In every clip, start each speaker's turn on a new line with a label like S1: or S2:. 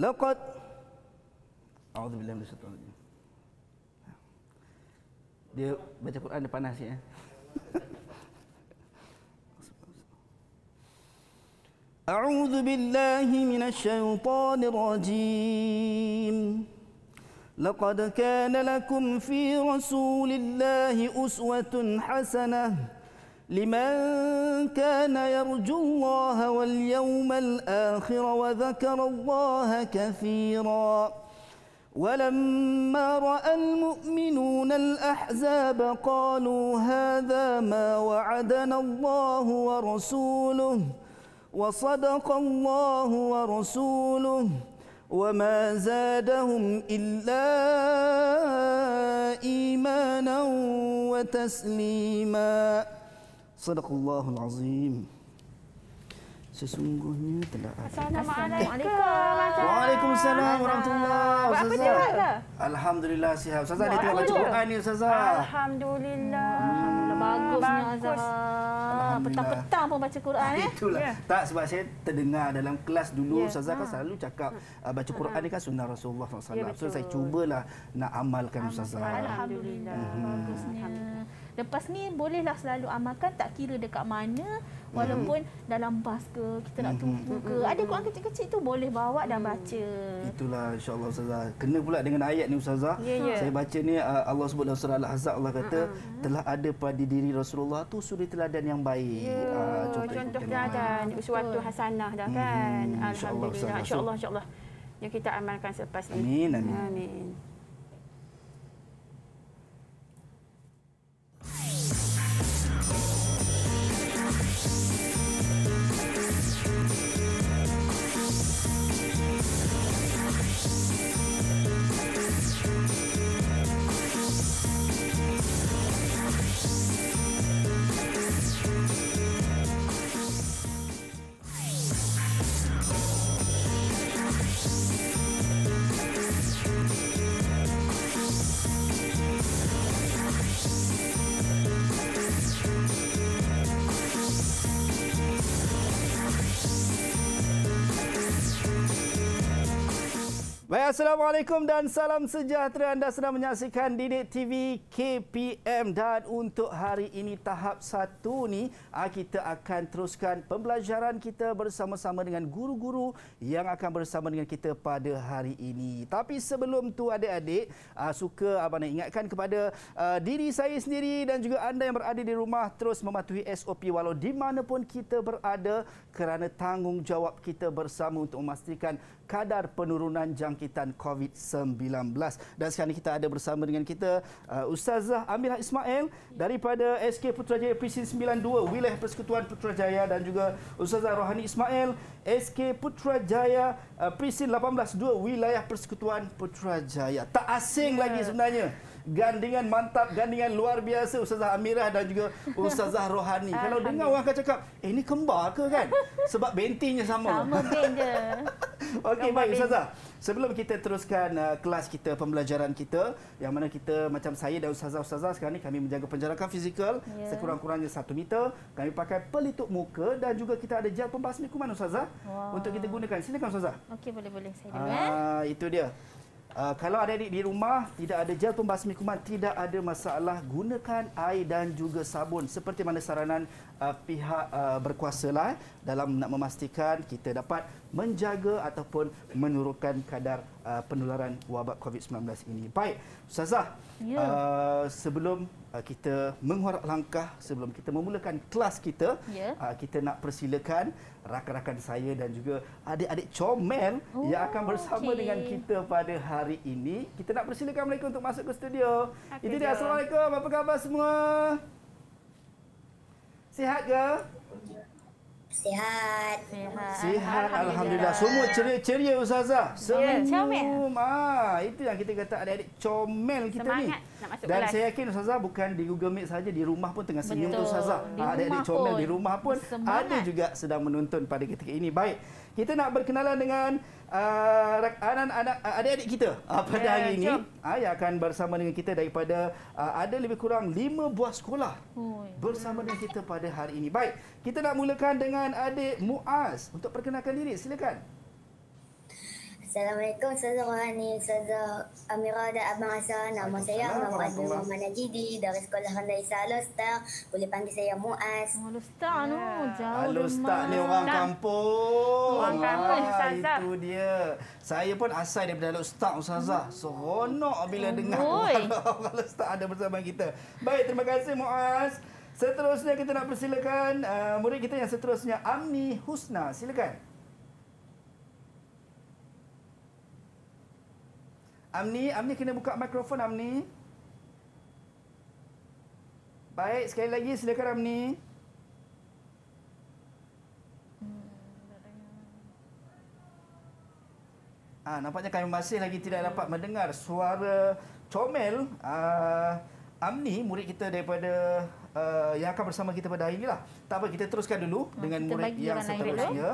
S1: لقد أعوذ بالله من الشيطان الرجيم دي بيت القرآن dia أعوذ بالله من الشيطان الرجيم لقد كان لكم في رسول الله أسوة حسنة لمن كان يرجو الله واليوم الآخر وذكر الله كثيرا ولما رأى المؤمنون الأحزاب قالوا هذا ما وعدنا الله ورسوله وصدق الله ورسوله وما زادهم إلا إيمانا وتسليماً صدق الله العظيم sesungguhnya telah Assalamualaikum. Waalaikumsalam warahmatullahi wabarakatuh. Alhamdulillah sihat. Ustazah ni tengah baca Quran ni Ustazah.
S2: Alhamdulillah. Alhamdulillah. Bagusnya Ustazah. Petang-petang pun baca Quran eh. Itulah.
S1: Yeah. Tak sebab saya terdengar dalam kelas dulu ya. Ustazah kan ha. selalu cakap uh, baca Quran uh ni kan sunnah Rasulullah SAW. Yeah, so saya cubalah nak amalkan Ustazah. Alhamdulillah.
S2: Alhamdulillah. Mhm. Bagusnya. Alhamdulillah. Lepas ni bolehlah selalu amalkan tak kira dekat mana walaupun hmm. dalam bas ke kita nak hmm, hmm, tunggu hmm. ke hmm, ada Quran kecil-kecil tu boleh bawa dan baca
S1: itulah insyaallah ustazah kena pula dengan ayat ni ustazah yeah, yeah. saya baca ni uh, Allah sebut dalam surah al-ahzab Allah kata uh-huh. telah ada pada diri Rasulullah tu suri teladan yang baik yeah. Ya, uh, contoh, contoh teladan
S3: suatu hasanah dah kan hmm. alhamdulillah insyaallah insyaallah insya yang kita amalkan selepas ini amin amin, amin.
S1: Assalamualaikum dan salam sejahtera. Anda sedang menyaksikan Didik TV KPM dan untuk hari ini tahap satu ni ah, kita akan teruskan pembelajaran kita bersama-sama dengan guru-guru yang akan bersama dengan kita pada hari ini. Tapi sebelum tu adik-adik ah, suka apa nak ingatkan kepada ah, diri saya sendiri dan juga anda yang berada di rumah terus mematuhi SOP walau di mana pun kita berada kerana tanggungjawab kita bersama untuk memastikan kadar penurunan jangkitan COVID-19. Dan sekarang kita ada bersama dengan kita uh, Ustazah Amirah Ismail daripada SK Putrajaya PC92 Wilayah Persekutuan Putrajaya dan juga Ustazah Rohani Ismail SK Putrajaya uh, PC182 Wilayah Persekutuan Putrajaya. Tak asing yeah. lagi ya. sebenarnya gandingan mantap, gandingan luar biasa Ustazah Amirah dan juga Ustazah Rohani. Kalau dengar orang akan cakap, eh ini kembar ke kan? Sebab bentinya sama. Sama benda. Okey baik Ustazah. Sebelum kita teruskan uh, kelas kita, pembelajaran kita, yang mana kita macam saya dan Ustazah-Ustazah sekarang ini kami menjaga penjarakan fizikal yeah. sekurang-kurangnya satu meter. Kami pakai pelitup muka dan juga kita ada gel pembasmi kuman Ustazah wow. untuk kita gunakan. Silakan Ustazah.
S2: Okey, boleh-boleh. Saya dulu.
S1: Ah, itu dia. Uh, kalau ada adik di rumah, tidak ada gel pembasmi kuman, tidak ada masalah, gunakan air dan juga sabun. Seperti mana saranan uh, pihak uh, berkuasa lah, eh, dalam nak memastikan kita dapat menjaga ataupun menurunkan kadar uh, penularan wabak COVID-19 ini. Baik, Ustazah, ya. uh, sebelum uh, kita menghuarak langkah, sebelum kita memulakan kelas kita, ya. uh, kita nak persilakan rakan-rakan saya dan juga adik-adik comel oh, yang akan bersama okay. dengan kita pada hari ini. Kita nak persilakan mereka untuk masuk ke studio. Okay, Itu dia. Assalamualaikum. Apa khabar semua? Sihat ke? Sihat. Sihat. Sihat alhamdulillah. Semua ceria-ceria ustazah. Semua. Ya, comel. Ah, itu yang kita kata adik-adik comel kita Semangat ni. Semangat nak masuk Dan kelas. saya yakin ustazah bukan di Google Meet saja di rumah pun tengah senyum Betul. tu ustazah. Ah, adik-adik comel di rumah pun Semangat. ada juga sedang menonton pada ketika ini. Baik kita nak berkenalan dengan uh, anak-anak uh, adik-adik kita uh, pada yeah, hari ini uh, yang akan bersama dengan kita daripada uh, ada lebih kurang lima buah sekolah bersama dengan kita pada hari ini. Baik, kita nak mulakan dengan adik Muaz untuk
S4: perkenalkan diri. Silakan. Assalamualaikum Ustazah Rohani, Ustazah Amira dan Abang Hassan. Nama saya Abang Fadil Muhammad Najidi dari Sekolah Rendah Isa Alostar. Boleh panggil saya Muaz. Alostar oh, ya. Yeah. No, jauh Alostar ni orang
S1: kampung. Orang kampung Ustazah. Itu dia. Saya pun asal daripada Alostar Ustazah. Hmm. Seronok bila dengar orang Alostar ada bersama kita. Baik, terima kasih Muaz. Seterusnya kita nak persilakan uh, murid kita yang seterusnya Amni Husna. Silakan. Amni, Amni kena buka mikrofon Amni. Baik, sekali lagi silakan Amni. Ah, ha, nampaknya kami masih lagi tidak dapat mendengar suara comel uh, Amni, murid kita daripada uh, yang akan bersama kita pada hari ini. Lah. Tak apa, kita teruskan dulu hmm, dengan kita murid yang seterusnya.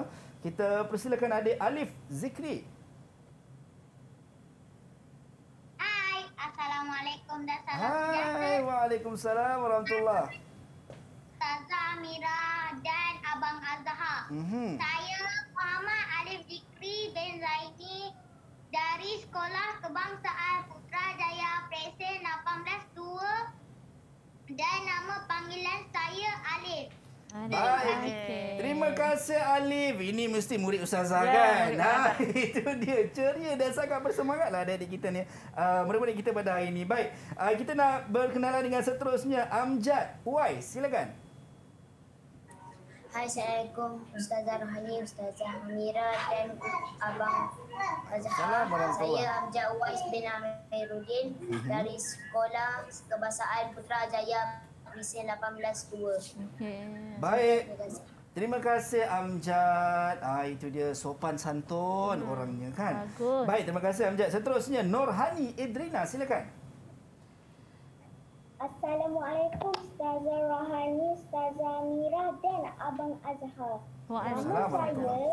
S1: Kita persilakan adik Alif Zikri.
S4: Assalamualaikum
S1: Waalaikumsalam warahmatullahi
S4: wabarakatuh. Amira dan Abang Azhar. Mm-hmm. Saya Muhammad Alif Dikri bin Zaidi dari Sekolah Kebangsaan Putrajaya Presiden 182 dan nama panggilan saya Alif. Baik. Terima
S1: kasih Alif. Ini mesti murid ustazah ya, kan. Ya. Ha, itu dia ceria dan sangat bersemangatlah adik-adik kita ni. Ah uh, kita pada hari ini. Baik. Uh, kita nak berkenalan dengan seterusnya Amjad Wai. Silakan.
S4: Hai, Assalamualaikum Ustazah Rohani, Ustazah Amira dan Abang Azhar. Saya Amjad Wais bin Amiruddin mhm. dari Sekolah Kebasaan Putra Jaya Mesin 18.2. Okay. Baik. Terima kasih.
S1: terima kasih Amjad. Ah itu dia sopan santun hmm. orangnya kan. Bagus. Baik, terima kasih Amjad. Seterusnya Norhani Idrina, silakan.
S4: Assalamualaikum Ustazah Rohani, Ustazah Mira dan Abang Azhar. Nama saya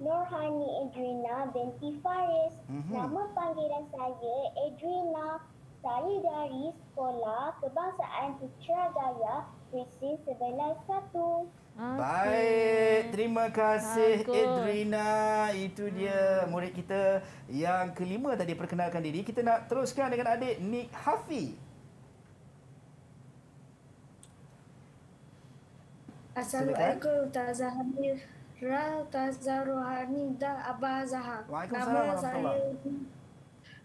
S4: Nurhani Edrina binti Faris. Mm-hmm. Nama panggilan saya Edrina saya dari Sekolah Kebangsaan Putrajaya Presiden Sebelah Satu. Baik,
S1: terima kasih Bagus. Edrina. Itu dia hmm. murid kita yang kelima tadi perkenalkan diri. Kita nak teruskan dengan adik Nick Hafi.
S2: Assalamualaikum Taza Hamir. Ra Taza Rohani dan Abah Zahar. Nama saya...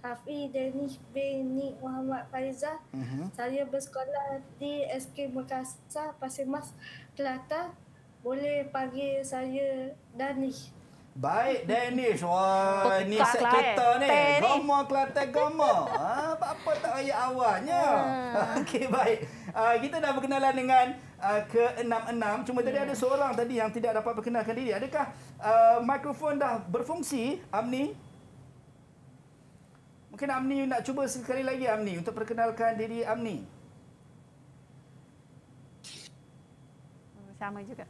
S2: Hafiz Danish Beni Muhammad Faizah. Uh-huh. Saya bersekolah di SK Makassar, Pasir Mas, Kelantan. Boleh panggil saya Danish.
S1: Baik, Danish. Wah, Pekak ni lah, set kereta eh. ni. Gomor, Kelantan, gomor. ha, apa-apa tak raya awalnya. Ha. Okey, baik. Uh, kita dah berkenalan dengan uh, ah, ke enam-enam. Cuma yeah. tadi hmm. ada seorang tadi yang tidak dapat perkenalkan diri. Adakah uh, mikrofon dah berfungsi, Amni? Mungkin Amni nak cuba sekali lagi Amni untuk perkenalkan diri Amni. Sama juga.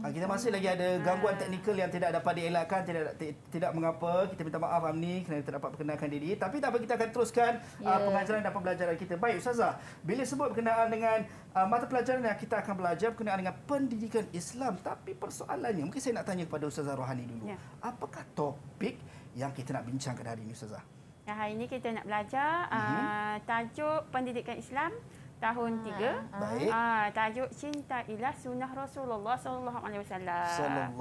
S1: Ha, kita masih lagi ada ah. gangguan ha. teknikal yang tidak dapat dielakkan. Tidak tidak mengapa. Kita minta maaf Amni kerana tidak dapat perkenalkan diri. Tapi tak apa, kita akan teruskan yeah. uh, ya. pengajaran dan pembelajaran kita. Baik, Ustazah. Bila sebut berkenaan dengan uh, mata pelajaran yang kita akan belajar berkenaan dengan pendidikan Islam. Tapi persoalannya, mungkin saya nak tanya kepada Ustazah Rohani dulu. Yeah. Apakah topik yang kita nak bincangkan hari ini, Ustazah? Dan hari ini
S3: kita nak belajar uh, tajuk pendidikan Islam tahun 3. Ah, ah. Baik. Uh, tajuk cinta ilah sunnah Rasulullah sallallahu alaihi wasallam.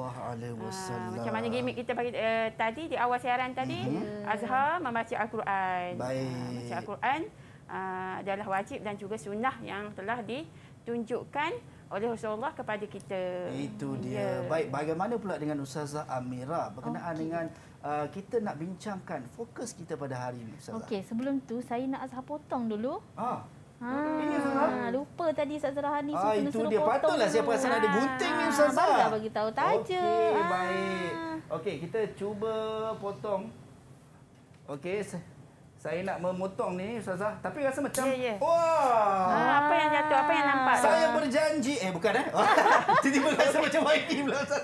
S1: Macam mana gimmick
S3: kita bagi uh, tadi di awal siaran tadi uh-huh. Azhar membaca al-Quran. Baik. Membaca al-Quran uh, adalah wajib dan juga sunnah yang telah ditunjukkan oleh Rasulullah kepada kita. Itu ya. dia. Ya. Baik,
S1: bagaimana pula dengan Ustazah Amira berkenaan okay. dengan uh, kita nak bincangkan fokus kita pada hari ini.
S2: Okey, sebelum tu saya nak Azhar potong dulu. Ah. Ha, lupa tadi Ustaz Zahra ah, ni ah, Itu dia patutlah saya perasan ada gunting ni Ustaz Zahra Baru dah beritahu tajam Okey ah.
S1: baik Okey kita cuba potong Okey saya nak memotong ni Ustaz Zahra Tapi rasa macam yeah, yeah. Wah ah. Apa yang jatuh apa yang nampak Saya ah. berjanji Eh bukan eh Jadi tiba rasa macam baik ni pula Ustaz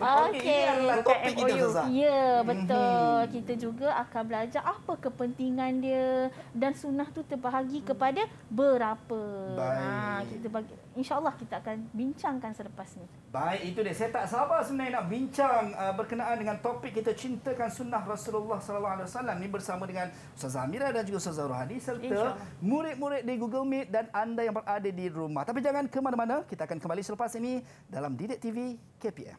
S1: Okey, okay. bukan MOU. Kita,
S2: ya, mhm. betul. Mm-hmm. Kita juga akan belajar apa kepentingan dia dan sunnah tu terbahagi hmm. kepada berapa. Ah, Baik. Ha, kita bagi insya-Allah kita akan bincangkan selepas ni.
S1: Baik, itu dia. Saya tak sabar sebenarnya nak bincang uh, berkenaan dengan topik kita cintakan sunnah Rasulullah sallallahu alaihi wasallam ni bersama dengan Ustaz Amira dan juga Ustaz Rohani serta murid-murid di Google Meet dan anda yang berada di rumah. Tapi jangan ke mana-mana, kita akan kembali selepas ini dalam Didik TV KPM.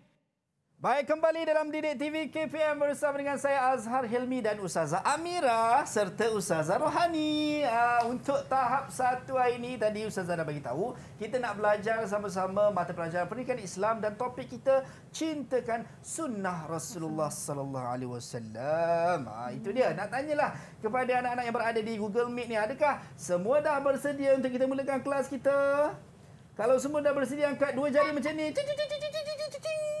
S1: Baik, kembali dalam Didik TV KPM bersama dengan saya Azhar Helmi dan Ustazah Amira serta Ustazah Rohani. Uh, untuk tahap satu hari ini, tadi Ustazah dah bagi tahu, kita nak belajar sama-sama mata pelajaran pendidikan Islam dan topik kita cintakan sunnah Rasulullah Sallallahu Alaihi Wasallam. Ah, itu dia, nak tanyalah kepada anak-anak yang berada di Google Meet ni, adakah semua dah bersedia untuk kita mulakan kelas kita? Kalau semua dah bersedia, angkat dua jari macam ni. Cing,
S2: cing, cing, cing, cing, cing, cing.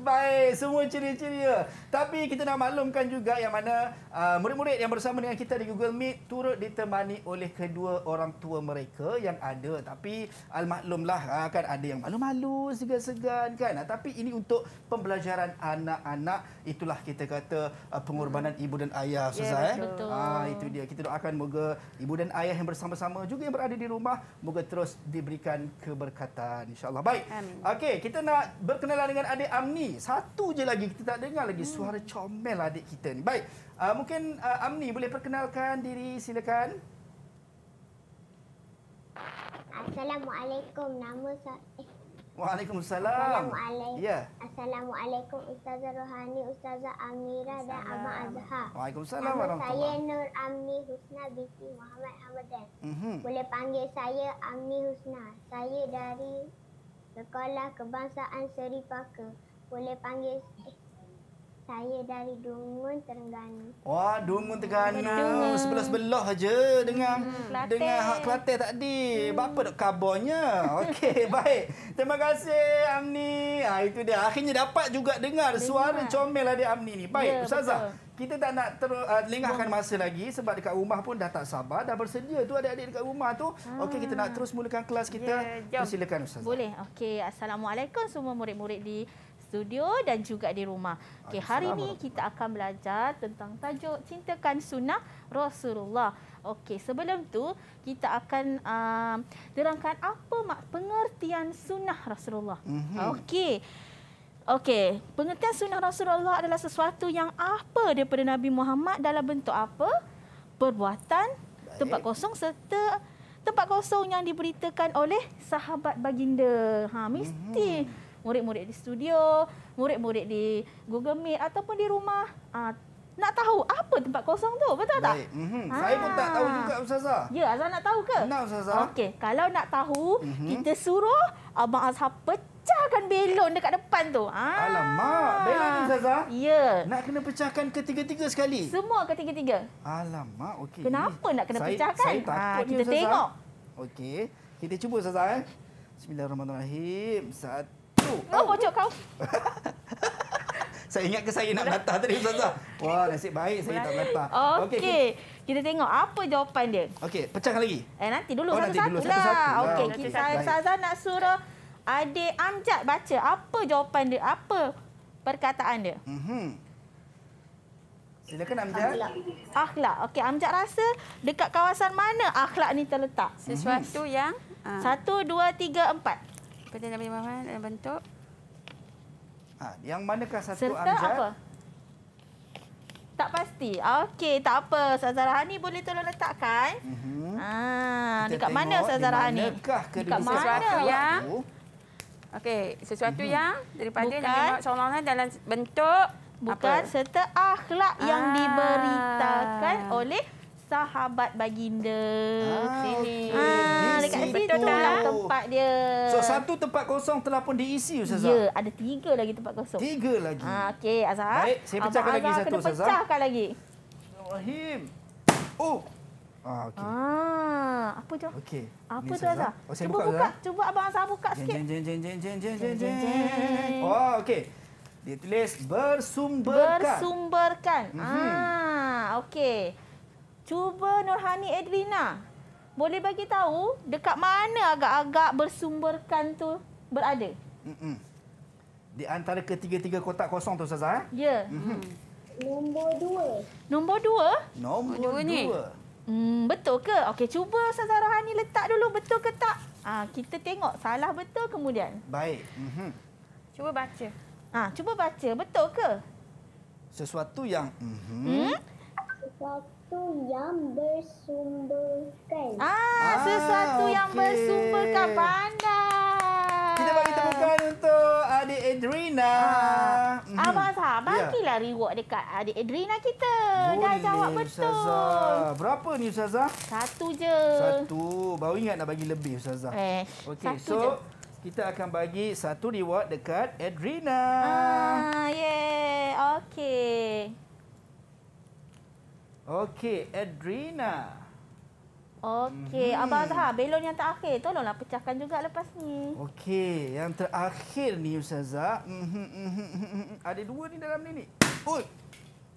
S1: Baik, semua ceria-ceria. Tapi kita nak maklumkan juga yang mana uh, murid-murid yang bersama dengan kita di Google Meet turut ditemani oleh kedua orang tua mereka yang ada. Tapi almaklumlah uh, kan ada yang malu-malu, segan-segan kan. Uh, tapi ini untuk pembelajaran anak-anak. Itulah kita kata uh, pengorbanan ibu dan ayah. Susah, ya, eh. yeah, betul. Uh, itu dia. Kita doakan moga ibu dan ayah yang bersama-sama juga yang berada di rumah moga terus diberikan keberkatan. InsyaAllah. Baik. Okey, kita nak berkenalan dengan adik Amin yang ni satu je lagi kita tak dengar lagi hmm. suara comel adik kita ni. Baik, uh, mungkin uh, Amni boleh perkenalkan diri silakan.
S4: Assalamualaikum nama saya. Eh.
S1: Waalaikumsalam. Assalamualaikum. Ya.
S4: Assalamualaikum Ustazah Rohani, Ustazah Amira dan Abang Azhar. Waalaikumsalam warahmatullahi Saya Nur Amni Husna binti Muhammad Hamdan. Mm-hmm. Boleh panggil saya Amni Husna. Saya dari Sekolah Kebangsaan Seri Pakar boleh panggil eh, saya dari Dungun Terengganu.
S1: Wah, Dungun Terengganu. Sebelah-sebelah aja dengan hmm. dengan hak Kelantan tadi. Hmm. Apa dok kabarnya? Okey, baik. Terima kasih Amni. Ah ha, itu dia. Akhirnya dapat juga dengar, dengar. suara comel adik Amni ni. Baik, ya, Ustazah. Kita tak
S2: nak ter, uh, lengahkan masa
S1: lagi sebab dekat rumah pun dah tak sabar dah bersedia tu adik-adik dekat rumah tu. Hmm. Okey, kita nak terus
S2: mulakan kelas kita. Ya, Silakan Ustazah. Boleh. Okey, assalamualaikum semua murid-murid di studio dan juga di rumah. Ah, Okey, hari ini kita akan belajar tentang tajuk cintakan sunnah Rasulullah. Okey, sebelum tu kita akan um, terangkan apa mak pengertian sunnah Rasulullah. Mm-hmm. Okey. Okey, pengertian sunnah Rasulullah adalah sesuatu yang apa daripada Nabi Muhammad dalam bentuk apa? Perbuatan, Baik. tempat kosong serta tempat kosong yang diberitakan oleh sahabat baginda. Ha, mesti mm-hmm murid-murid di studio, murid-murid di Google Meet ataupun di rumah. Uh, nak tahu apa tempat kosong tu? Betul Baik. tak?
S4: Mm-hmm. Ha. Saya pun tak tahu ah. juga Ustazah.
S2: Ya, Azhar nak tahu ke? Nak Ustazah. Okey, kalau nak tahu, mm-hmm. kita suruh Abang Azhar pecahkan belon dekat depan tu. Ha. Alamak, belon tu Ustazah? Ya. Nak kena pecahkan ketiga-tiga sekali? Semua ketiga-tiga.
S1: Alamak, okey. Kenapa
S2: Ini nak kena saya, pecahkan? Saya takut ha, kita ni, tengok.
S1: Okey, kita cuba Ustazah eh. Bismillahirrahmanirrahim. Satu tu.
S2: Oh, pocok kau.
S1: saya ingat ke saya nak latah tadi ustazah. Wah, nasib baik saya tak latah. Okey. Okay. Okay.
S2: Kita tengok apa jawapan dia.
S1: Okey, pecahkan lagi.
S2: Eh nanti dulu oh, satu-satu oh, lah. Okey, saya saya nak suruh adik Amjad baca apa jawapan dia, apa perkataan dia. Mhm.
S1: Silakan Amjad. Akhlak.
S2: akhlak. Okey, Amjad rasa dekat kawasan mana akhlak ni terletak? Sesuatu mm -hmm. yang 1 2 3 4 pada Nabi Muhammad dalam eh, bentuk
S1: ha, yang manakah satu Serta amzat? Serta apa?
S2: Tak pasti. Okey, tak apa. Ustazah Rahani boleh tolong letakkan. Mm -hmm. ha, dekat mana Ustazah Rahani? Dekat mana sesuatu yang... Okey, sesuatu mm -hmm. yang daripada Nabi Muhammad SAW dalam bentuk... Bukan apa? serta akhlak yang ah. diberitakan oleh sahabat baginda. Ah, sini. Ah, dekat situ lah tempat dia. So, satu
S1: tempat kosong telah pun diisi, Ustazah. Ya,
S2: ada tiga lagi tempat kosong. Tiga lagi. Ah, Okey, Azhar. Baik, saya pecahkan Abang lagi Azhar satu, Ustazah. Abang pecahkan lagi. Rahim. Oh.
S1: Ah, okay. ah, apa tu? Okey. Apa tu Azhar? Oh, saya Cuba buka, buka.
S2: Cuba Abang Azhar buka sikit. Jeng,
S1: jeng, jeng, jeng, jeng, jeng, jeng, jeng, Oh, okey. Dia tulis bersumberkan.
S2: Bersumberkan. Mhm. Ah, okey. Cuba Nurhani Edrina. Boleh bagi tahu dekat mana agak-agak bersumberkan tu berada? Mm-mm.
S1: Di antara ketiga-tiga kotak kosong tu Ustazah? Eh? Ya. Yeah. Mm-hmm.
S2: Nombor dua. Nombor dua? Nombor dua. Ni. Hmm, betul ke? Okey, cuba Ustazah Rohani letak dulu betul ke tak? Ah, ha, kita tengok salah betul kemudian.
S1: Baik. Mm-hmm.
S2: Cuba baca. Ah, ha, cuba baca betul ke?
S1: Sesuatu yang mm-hmm. Hmm?
S4: sesuatu yang bersumberkan. Ah, ah sesuatu okay. yang bersumberkan pandai. Kita bagi tepukan
S2: untuk adik Adrina. Ah. Mhm. Abang sah, ya. bagilah yeah. reward dekat adik Adrina kita. Boleh, Dah jawab betul. Ustazah.
S1: Berapa ni Ustazah?
S2: Satu je. Satu.
S1: Baru ingat nak bagi lebih Ustazah. Eh,
S2: okay. satu so, je.
S1: Kita akan bagi satu reward dekat Adrina.
S2: Ah, yeah. Okay.
S1: Okey, Adrina.
S2: Okey, mm-hmm. Abang Azhar, belon yang terakhir. Tolonglah pecahkan juga lepas ni.
S1: Okey, yang terakhir ni Ustazah.
S2: Mm-hmm. hmm hmm Ada dua ni dalam ni ni. Ui.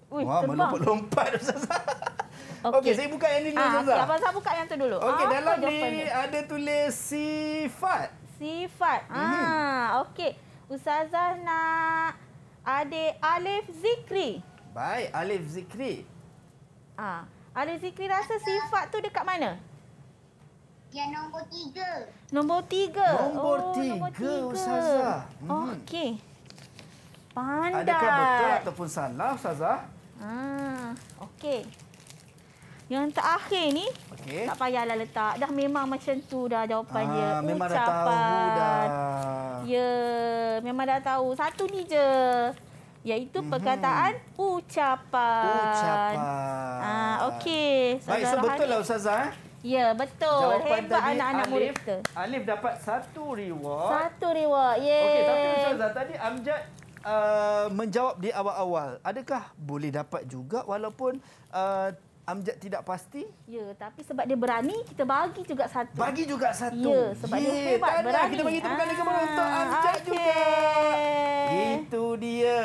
S2: Ui, Wah, melompat-lompat
S1: Ustazah. Okey, okay, saya buka yang ni dulu, ha, Ustazah. Okay, Abang Azhar
S2: buka yang tu dulu. Okey, ha, dalam ni ada tulis sifat. Sifat. Ha, mm-hmm. okey. Ustazah nak adik Alif Zikri.
S1: Baik, Alif
S2: Zikri. Ah, ada zikri rasa sifat tu dekat mana?
S4: Yang nombor tiga.
S2: Nombor tiga? Nombor oh, tiga, Ustazah.
S4: Hmm. Okey. Pandai. Adakah betul
S1: ataupun salah, Ustazah?
S2: Ah, Okey. Yang terakhir ni, okay. tak payahlah letak. Dah memang macam tu dah jawapan ha, dia. Memang dah tahu dah. Ya, memang dah tahu. Satu ni je iaitu mhm. perkataan ucapan. Ucapan. Ah, okey. Baik, so betul lah ustazah. Eh? Ya, betul. Jawapan Hebat anak-anak murid kita.
S1: Alif dapat satu reward. Satu
S2: reward. Yeay. Okey, tapi ustazah tadi Amjad
S1: uh, menjawab di awal-awal. Adakah boleh dapat juga walaupun uh, Amjad tidak pasti.
S2: Ya, tapi sebab dia berani, kita bagi juga
S1: satu. Bagi juga satu. Ya, sebab Ye, dia hebat, berani. Kita bagi tepukan ah, untuk Amjad okay. juga. Itu dia.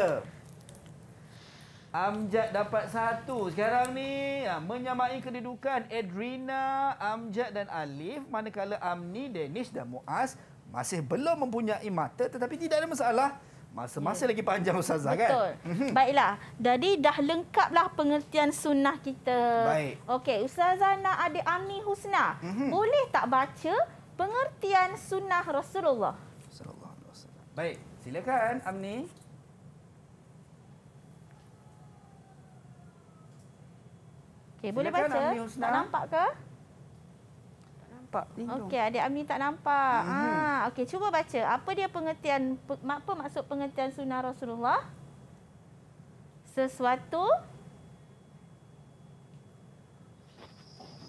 S1: Amjad dapat satu. Sekarang ni ah, menyamai kedudukan Edrina, Amjad dan Alif. Manakala Amni, Dennis dan Muaz masih belum mempunyai mata tetapi tidak ada masalah. Masa masih ya. lagi panjang usaha kan? Betul.
S2: Hmm. Baiklah. Jadi dah lengkaplah pengertian sunnah kita. Baik. Okey, Ustazah nak ada Amni Husna. Mm -hmm. Boleh tak baca pengertian sunnah Rasulullah? Rasulullah.
S1: Baik, silakan Amni.
S2: Okey, boleh baca? Tak nampak ke? Tak nampak. Okey, adik Amni tak nampak. Mm -hmm. Ah, okey, cuba baca. Apa dia pengertian apa maksud pengertian sunnah Rasulullah? Sesuatu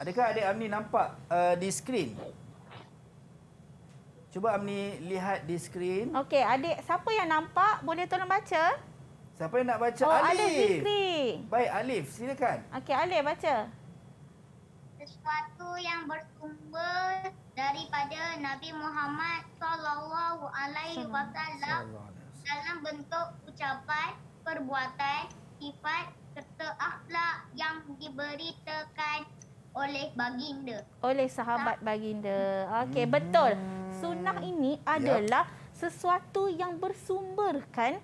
S1: Adakah adik Amni nampak uh, di skrin? Cuba Amni lihat di skrin.
S2: Okey, adik siapa yang nampak boleh tolong baca?
S1: Siapa yang nak baca? Oh, Alif. Alif Zikri. Baik,
S2: Alif. Silakan. Okey, Alif baca.
S4: Sesuatu yang bersumber daripada Nabi Muhammad sallallahu alaihi wasallam dalam bentuk ucapan, perbuatan, sifat serta akhlak yang diberitakan oleh baginda.
S2: Oleh sahabat baginda. Okey, hmm. betul. Sunnah ini adalah yep sesuatu yang bersumberkan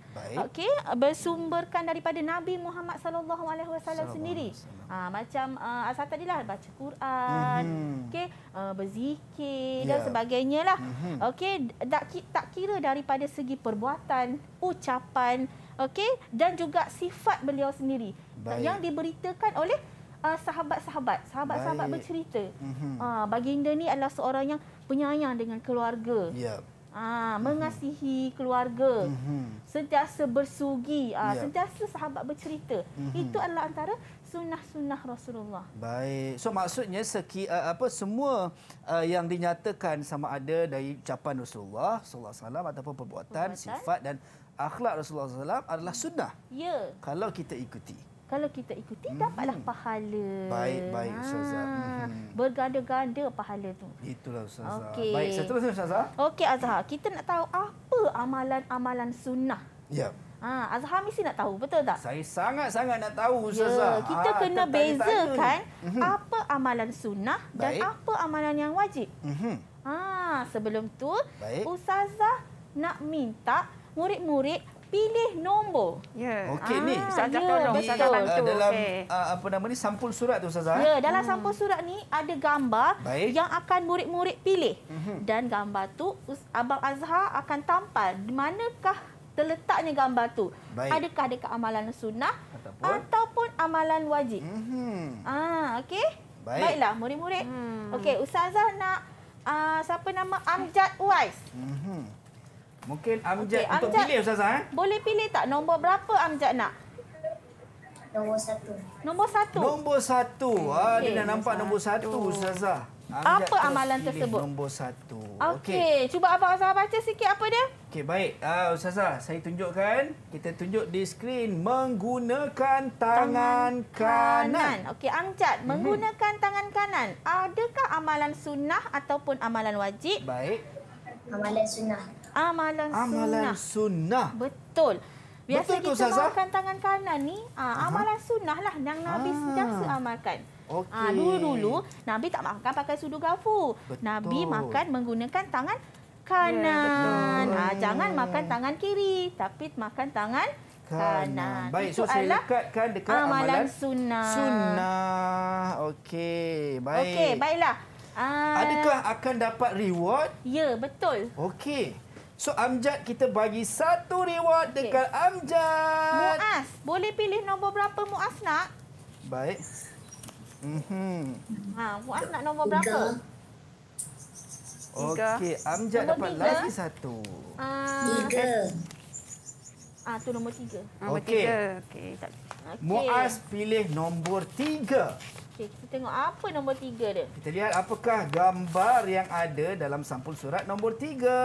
S2: okey bersumberkan daripada Nabi Muhammad sallallahu alaihi wasallam sendiri ha, macam uh, asal tadi lah baca Quran mm-hmm. okey uh, berzikir yeah. dan ya. sebagainya lah mm-hmm. okey tak tak kira daripada segi perbuatan ucapan okey dan juga sifat beliau sendiri Baik. yang diberitakan oleh Uh, sahabat-sahabat, sahabat-sahabat bercerita. Mm-hmm. Uh, baginda ni adalah seorang yang penyayang dengan keluarga. Yep. Ya. Ah, mengasihi keluarga. Mm-hmm. Sentiasa bersugi, ah, yeah. sentiasa sahabat bercerita. hmm Itu adalah antara sunnah-sunnah Rasulullah.
S1: Baik. So maksudnya seki, uh, apa semua uh, yang dinyatakan sama ada dari ucapan Rasulullah sallallahu alaihi wasallam ataupun perbuatan, perbuatan, sifat dan akhlak Rasulullah sallallahu adalah sunnah. Ya. Yeah. Kalau kita ikuti
S2: kalau kita ikuti hmm. dapatlah pahala. Baik baik ha. Hmm. Berganda-ganda pahala tu.
S1: Itulah ustazah. Okay. Baik, seterusnya ustazah.
S2: Okey Azhar, kita nak tahu apa amalan-amalan sunnah. Ya. Ha, Azhar mesti nak tahu, betul tak? Saya sangat-sangat nak tahu ya, ustazah. Ya, kita ha, kena bezakan mhm. apa amalan sunnah baik. dan apa amalan yang wajib. Mhm. Ha, sebelum tu baik. ustazah nak minta murid-murid pilih nombor. Ya. Yeah. Okey ah, ni Ustazah yeah, tolong Ustazah dalam okay. uh, ah, apa
S1: nama ni sampul surat tu Ustazah. Eh? Ya, yeah, dalam hmm.
S2: sampul surat ni ada gambar Baik. yang akan murid-murid pilih. Mm -hmm. Dan gambar tu Abang Azhar akan tampal di manakah terletaknya gambar tu. Baik. Adakah dekat amalan sunnah ataupun, ataupun amalan wajib. Mm -hmm. Ah, okey. Baik. Baiklah murid-murid. Hmm. Okey, Ustazah nak uh, siapa nama Amjad Uwais.
S1: Mhm. Mm Mungkin Amjad okay, untuk pilih Ustazah. Eh?
S2: Boleh pilih tak nombor berapa Amjad nak? Nombor satu. Nombor satu? Nombor
S1: satu. Ah, okay. Dia dah nampak nombor satu Ustazah. Amjad apa amalan tersebut? Nombor satu. Okey.
S2: Okay. Cuba Abang Ustazah baca sikit apa dia.
S1: Okey, baik. Uh, Ustazah, saya tunjukkan. Kita tunjuk di skrin. Menggunakan tangan, tangan kanan. kanan.
S2: Okey, Amjad. Mm -hmm. Menggunakan tangan kanan. Adakah amalan sunnah ataupun amalan wajib? Baik. Amalan sunnah amalan, amalan sunnah. sunnah. Betul. Biasa Betul kita tu, makan tangan kanan ni, aa, ah, amalan Aha. sunnah lah yang Nabi ah. sentiasa amalkan. Ah, dulu-dulu, okay. Nabi tak makan pakai sudu gafu. Betul. Nabi makan menggunakan tangan kanan. Yeah, ya, aa, jangan makan tangan kiri, tapi makan tangan kanan. kanan. Baik, Itu so saya
S1: dekatkan dekat amalan, amalan
S2: sunnah.
S1: Sunnah. Okey, baik. Okey,
S2: baiklah. Adakah
S1: akan dapat reward? Ya, betul. Okey. So Amjad kita bagi
S2: satu reward okay. dekat Amjad. Muas boleh pilih nombor berapa Muas nak?
S1: Baik. Hmm.
S2: Ha, Muaz nak nombor berapa?
S1: Okey, Amjad nombor dapat tiga. lagi satu.
S2: Ah. Uh, ah, tu nombor tiga. Nombor okay. tiga. Okey, tak. Okay.
S1: Muaz pilih nombor tiga.
S2: Okey, kita tengok apa nombor tiga dia.
S1: Kita lihat apakah gambar yang ada dalam sampul surat nombor tiga.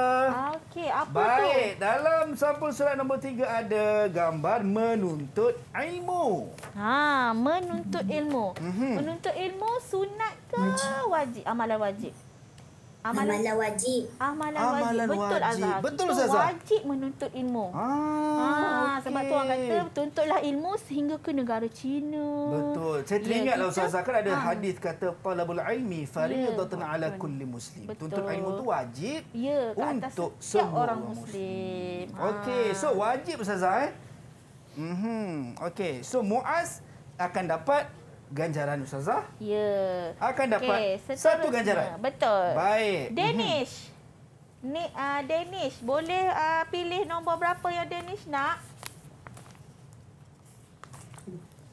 S2: Okey, apa Baik, tu? dalam
S1: sampul surat nombor tiga ada gambar menuntut ilmu.
S2: Ha, menuntut ilmu. Mm -hmm. Menuntut ilmu sunat ke wajib? Amalan wajib.
S4: Amalan, amalan wajib. Amalan wajib. betul wajib. Azhar. Betul Ustazah.
S2: Wajib menuntut ilmu. Ah, ah, okay. Sebab tu orang kata tuntutlah ilmu sehingga ke negara Cina. Betul.
S1: Saya ya teringatlah yeah, Ustazah kan ada ah. hadis kata talabul ilmi fariidatun yeah, ala kulli muslim. Betul. Tuntut ilmu tu wajib yeah, ya, untuk semua orang muslim. muslim. Ah. Okey, so wajib Ustazah eh. Mhm. Mm Okey. So Muaz akan dapat ganjaran Ustazah.
S2: Ya. Akan dapat okay, satu ganjaran. Betul. Baik. Mhm. Danish. Ni uh, Danish boleh uh, pilih nombor berapa yang Danish nak?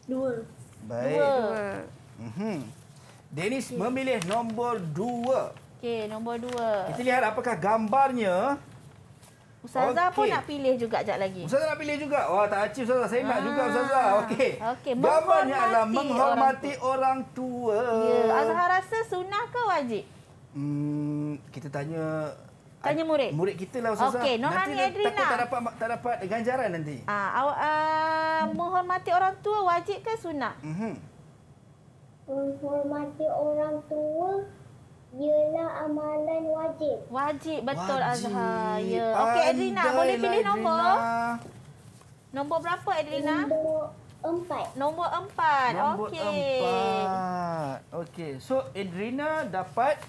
S2: Dua.
S1: Baik. Dua. Hmm. Danish okay. memilih nombor dua.
S2: Okey, nombor dua. Kita lihat
S1: apakah gambarnya.
S2: Ustazah okay. pun nak pilih juga sekejap lagi. Ustazah nak pilih juga? Wah,
S1: oh, tak acik Ustazah. Saya nak juga ah, Ustazah. Okey. Okay. Jawabannya adalah menghormati orang
S2: tua. Ya. Azhar rasa sunnah ke wajib?
S1: Hmm, kita tanya...
S2: Tanya murid. Murid kita lah Ustazah. Okey, Nohani Adrina. Takut tak dapat,
S1: tak dapat ganjaran nanti.
S2: Ah, uh, uh, menghormati orang tua wajib ke sunnah? Mm -hmm. Menghormati orang tua ialah amalan wajib. Wajib betul wajib. Azhar. Ya. Okey Adrina, boleh pilih nombor? Adrina. Nombor berapa Adrina? Nombor empat. Nombor okay. empat.
S1: Okey. So Adrina dapat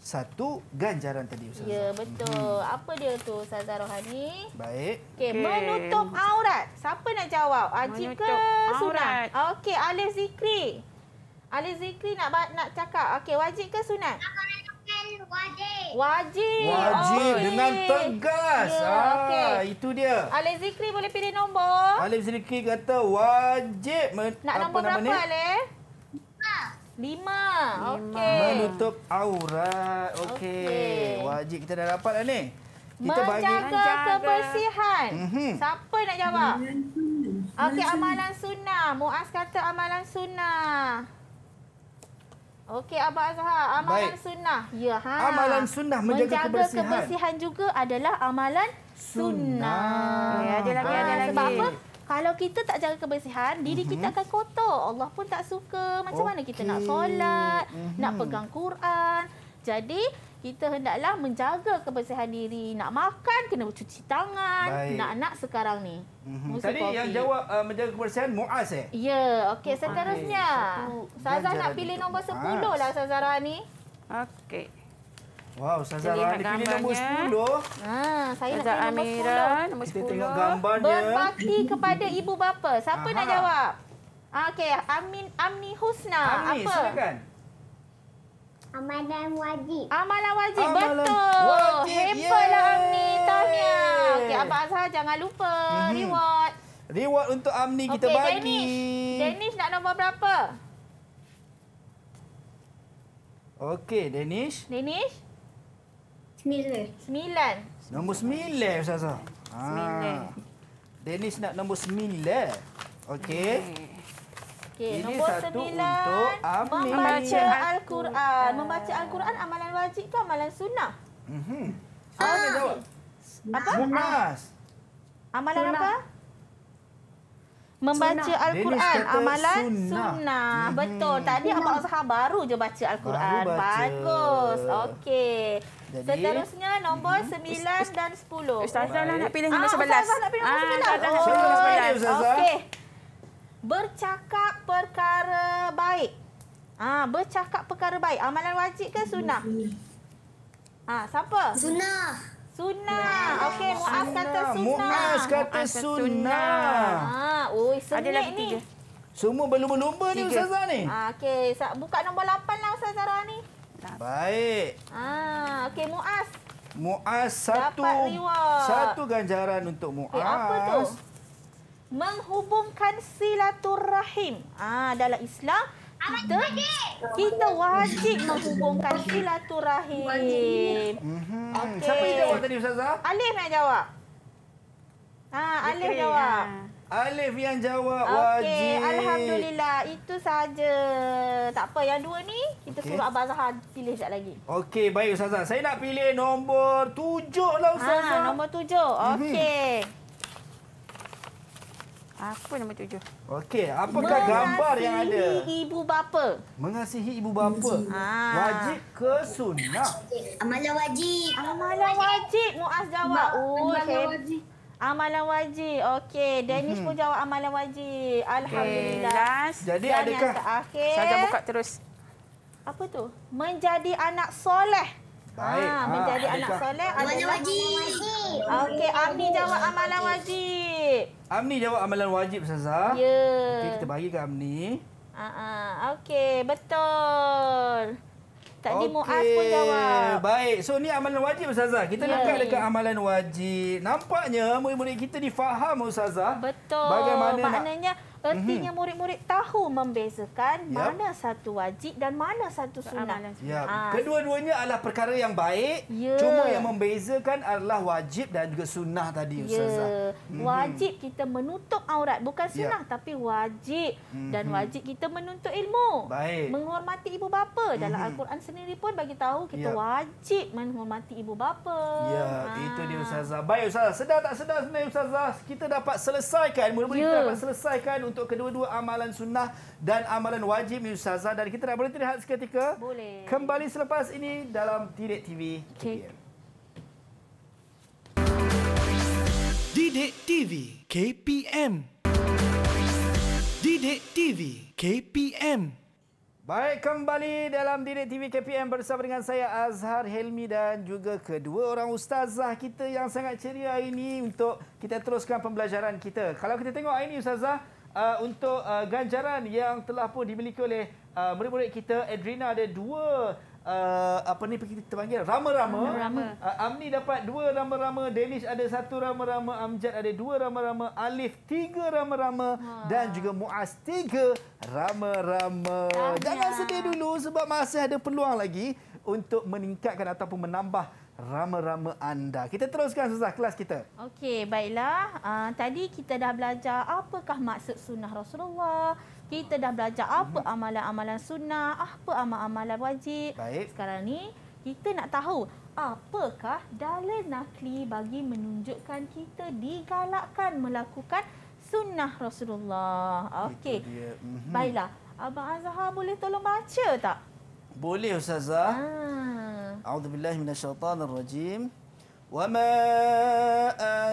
S1: satu ganjaran tadi Ustazah. Ya, betul. Hmm.
S2: Apa dia tu Ustazah Rohani? Baik. Okey, okay. menutup aurat. Siapa nak jawab? Haji ke Sunan? Okey, Alif Zikri. Ali Zikri nak nak cakap. Okey, wajib ke sunat? Wajib. Wajib okay. dengan tegas. Yeah, ah, okay. itu dia. Ali Zikri boleh pilih nombor. Ali
S1: Zikri kata wajib nak apa nombor berapa ni? Ali?
S2: Lima. Okey.
S1: Menutup aurat. Okey. Okay. Wajib kita dah dapat dah ni. Kita Menjaga kebersihan.
S2: Mm -hmm. Siapa nak jawab? Okey, amalan sunnah. Muaz kata amalan sunnah. Okey Abang Azhar, amalan Baik. sunnah. Ya ha. Amalan sunnah menjaga, menjaga kebersihan. Menjaga kebersihan juga adalah amalan sunnah. Ya, ada lagi ada ah, lagi. Sebab apa? Kalau kita tak jaga kebersihan, diri mm-hmm. kita mhm. akan kotor. Allah pun tak suka. Macam okay. mana kita nak solat, mm-hmm. nak mhm. pegang Quran. Jadi kita hendaklah menjaga kebersihan diri. Nak makan, kena cuci tangan. Nak-nak sekarang ni.
S1: Mm -hmm. Tadi kopi. yang jawab uh, menjaga kebersihan, Muaz eh?
S2: Ya, okey. Seterusnya, Sazah nak pilih nombor sepuluh lah Sazara ni. Okey.
S1: Wow, Sazara ni ha, pilih nombor sepuluh.
S2: saya Sazah nak pilih nombor sepuluh. Kita tengok gambarnya. Berbakti kepada ibu bapa. Siapa Aha. nak jawab? Okey, Amin Amni Husna. Amni, apa? silakan. Amalan wajib. Amalan wajib, Amalan betul. Wajib. hebat Yeay. Amni, tahniah. Okey, Abang Azhar jangan lupa mm-hmm. reward.
S1: Reward untuk Amni okay, kita bagi. Okey, Danish.
S2: Danish nak nombor berapa?
S1: Okey, Danish.
S2: Danish? Sembilan. Sembilan.
S1: Nombor sembilan, Ustazah. Ah. Sembilan. Ha. Danish nak nombor sembilan. Okey.
S2: Okay. Okey, nombor sembilan. Membaca Al-Quran. Ah. Membaca Al-Quran amalan wajib ke amalan sunnah? Mm -hmm. Sunnah. Ah. Apa? Mumas. Amalan sunnah. apa? Membaca Al-Quran amalan sunnah. sunnah. Mm -hmm. Betul. Tadi Abang Azhar baru je baca Al-Quran. Bagus. Okey. Seterusnya nombor mhm. sembilan dan sepuluh. Ustazah nak pilih nombor ah, sebelas. Ustazah nak pilih nombor ah, sebelas. Ah, oh. Okey bercakap perkara baik. Ah, ha, bercakap perkara baik. Amalan wajib ke sunnah? Ah, ha, siapa? Sunnah. Sunnah. Okey, muaz kata sunnah. Muaz kata sunnah. Ah, ha, oi, sunnah ni. Tiga.
S1: Semua berlumba-lumba
S2: ni ustazah ni. Ah, ha, okey, buka nombor 8 lah ustazah ni.
S1: Baik.
S2: Ah, ha, okey muaz.
S1: Muaz satu. Satu ganjaran untuk muaz. Okay, apa tu?
S2: menghubungkan silaturahim. Ah dalam Islam kita, kita wajib menghubungkan silaturahim.
S4: Mhm. Okay. Siapa yang jawab
S2: tadi Ustazah? Alif yang jawab. Ah ha, Alif okay. jawab. Ah. Alif yang jawab wajib. Okay. Alhamdulillah. Itu saja. Tak apa. Yang dua ni, kita okay. suruh Abang Zahar pilih sekali lagi.
S1: Okey, baik Ustazah. Saya nak pilih nombor tujuh lah ah, Ustazah. Ha, nombor
S2: tujuh. Mhm. Okey. Mm -hmm. Apa nama tujuh?
S1: Okey, apakah Mengasihi gambar yang ada? Mengasihi
S2: ibu bapa.
S1: Mengasihi ibu bapa. Ah. Wajib ke sunnah?
S2: Amalan wajib. Amalan wajib. Muaz jawab. Oh, Amalan wajib. Okey, Danish hmm. pun jawab amalan wajib. Alhamdulillah. Okay. Jadi Dan adakah? Saya buka terus. Apa tu? Menjadi anak soleh. Baik. Ha, menjadi ha, anak soleh adalah wajib. wajib. Okey, Amni jawab amalan wajib.
S1: Amni jawab amalan wajib Saza. Ya. Yeah. Okey, kita bagi ke Amni.
S2: Ha ah, okey, betul. Tak okay. Muaz pun jawab.
S1: Baik. So ni amalan wajib Ustazah. Kita yeah. dekat dekat amalan wajib. Nampaknya murid-murid kita difaham, faham Ustazah. Betul. Bagaimana maknanya
S2: nak... Ertinya mm-hmm. murid-murid tahu membezakan yep. mana satu wajib dan mana satu sunat. Yep. Ah.
S1: Kedua-duanya adalah perkara yang baik. Yeah. Cuma yang membezakan adalah wajib dan juga sunnah tadi ya. Ustazah.
S2: Mm-hmm. Wajib kita menutup aurat bukan sunnah yep. tapi wajib mm-hmm. dan wajib kita menuntut ilmu. Baik. Menghormati ibu bapa dalam mm-hmm. Al-Quran sendiri pun bagi tahu kita yep. wajib menghormati ibu bapa. Ya, yeah.
S1: ha. itu dia Ustazah. Baik Ustazah, sedar tak sedar sebenarnya Ustazah kita dapat selesaikan mula-mula yeah. kita dapat selesaikan untuk kedua-dua amalan sunnah dan amalan wajib ni ustazah dan kita dah boleh terlihat seketika. Boleh. Kembali selepas ini dalam Tidik TV. Okay. Didik TV KPM. Didik TV KPM. Baik, kembali dalam Didik TV KPM bersama dengan saya Azhar Helmi dan juga kedua orang ustazah kita yang sangat ceria ini untuk kita teruskan pembelajaran kita. Kalau kita tengok hari ini ustazah, uh, untuk uh, ganjaran yang telah pun dimiliki oleh uh, murid-murid kita Adrina ada dua uh, apa ni pergi kita panggil rama-rama uh, Amni dapat dua rama-rama Danish ada satu rama-rama Amjad ada dua rama-rama Alif tiga rama-rama ha. dan juga Muaz tiga rama-rama jangan sedih dulu sebab masih ada peluang lagi untuk meningkatkan ataupun menambah rama-rama anda. Kita teruskan susah kelas kita.
S2: Okey, baiklah. Uh, tadi kita dah belajar apakah maksud sunnah Rasulullah. Kita dah belajar apa mhm. amalan-amalan sunnah, apa amalan-amalan wajib. Baik. Sekarang ni kita nak tahu apakah dalil nakli bagi menunjukkan kita digalakkan melakukan sunnah Rasulullah. Okey. Mhm. Baiklah. Abang Azhar boleh tolong baca tak?
S1: Boleh ustazah. Ha. Ah. Auzubillahi minasyaitanirrajim. Wa ma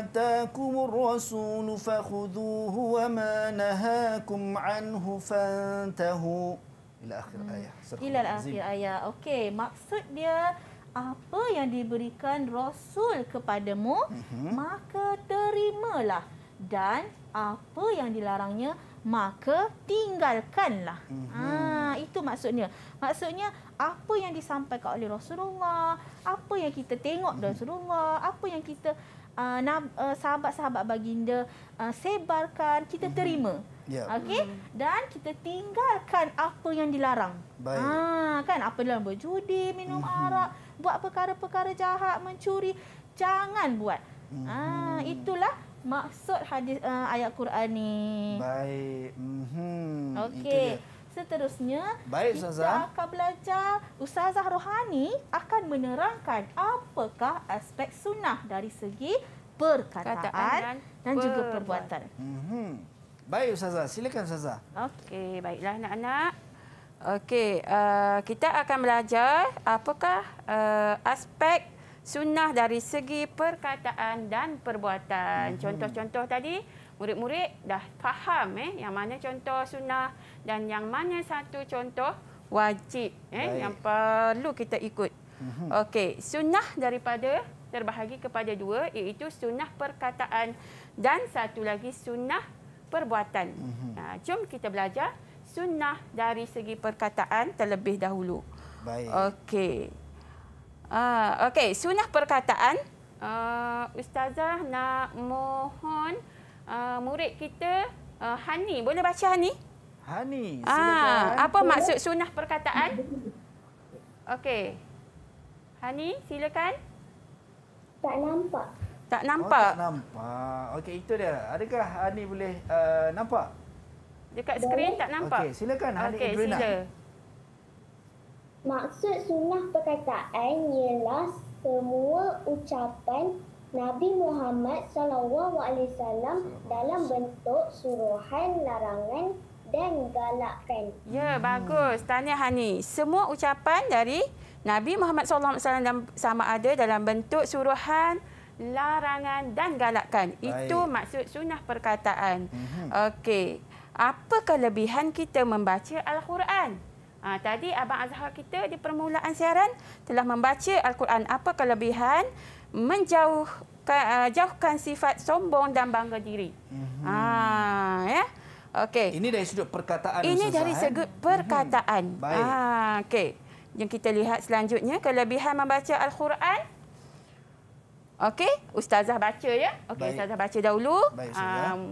S1: atakumur rasul fakhuduhu wa ma nahakum anhu fantahu. Ila akhir hmm. ayat. Ila akhir ayat.
S2: Okey, maksud dia apa yang diberikan rasul kepadamu mm-hmm. maka terimalah dan apa yang dilarangnya maka tinggalkanlah.
S4: Mm-hmm. Ha
S2: itu maksudnya. Maksudnya apa yang disampaikan oleh Rasulullah, apa yang kita tengok dari Rasulullah, apa yang kita uh, ah, nab, uh, ah, sahabat-sahabat baginda uh, sebarkan, kita mhm. terima. Yeah. Okey, mhm. dan kita tinggalkan apa yang dilarang. Baik. Ha, kan apa dalam berjudi, minum mm-hmm. arak, buat perkara-perkara jahat, mencuri, jangan buat. Mm-hmm. Ha, itulah maksud hadis uh, ayat Quran ni.
S1: Baik. Mhm. Okey.
S2: Seterusnya, Baik, kita Zah. akan belajar Ustazah Rohani akan menerangkan apakah aspek sunnah dari segi perkataan Kataan dan, dan per juga perbuatan.
S1: Mm-hmm. Baik Ustazah, silakan Ustazah.
S2: Okey, baiklah
S3: anak-anak. Okey, uh, kita akan belajar apakah uh, aspek sunnah dari segi perkataan dan perbuatan. Mm-hmm. Contoh-contoh tadi, murid-murid dah faham eh yang mana contoh sunnah dan yang mana satu contoh wajib eh yang perlu kita ikut. Mhm. Okey, sunnah daripada terbahagi kepada dua iaitu sunnah perkataan dan satu lagi sunnah perbuatan. Nah, mhm. ha, jom kita belajar sunnah dari segi perkataan terlebih dahulu. Baik. Okey. Ah, okey, sunnah perkataan uh, ustazah nak mohon uh, murid kita uh, Hani. Boleh baca Hani?
S1: Hani. Ah, apa maksud
S3: sunah perkataan? Okey. Hani, silakan. Tak nampak.
S1: Tak oh, nampak. Oh, tak nampak. Okey, itu dia. Adakah Hani boleh uh, nampak?
S4: Dekat skrin tak nampak. Okey, silakan Hani okay, Idrina. Sila. Maksud sunah perkataan ialah semua ucapan Nabi Muhammad SAW dalam bentuk suruhan, larangan dan galakkan.
S3: Ya, bagus. Tanya Hani. Semua ucapan dari Nabi Muhammad SAW sama ada dalam bentuk suruhan, larangan dan galakkan Baik. Itu maksud sunnah perkataan. Hmm. Okey. Apa kelebihan kita membaca Al-Quran? Ha, tadi Abang Azhar kita di permulaan siaran telah membaca Al-Quran. Apa kelebihan menjauhkan ah, jauhkan sifat sombong dan bangga diri. Ha, ya.
S1: Okey. Ini dari sudut perkataan Ini Ustazah, dari
S3: sudut mhm. perkataan. Baik. Ha, okey. Jom kita lihat selanjutnya kelebihan membaca Al-Quran. Okey, ustazah baca ya. Okey, ustazah baca dahulu.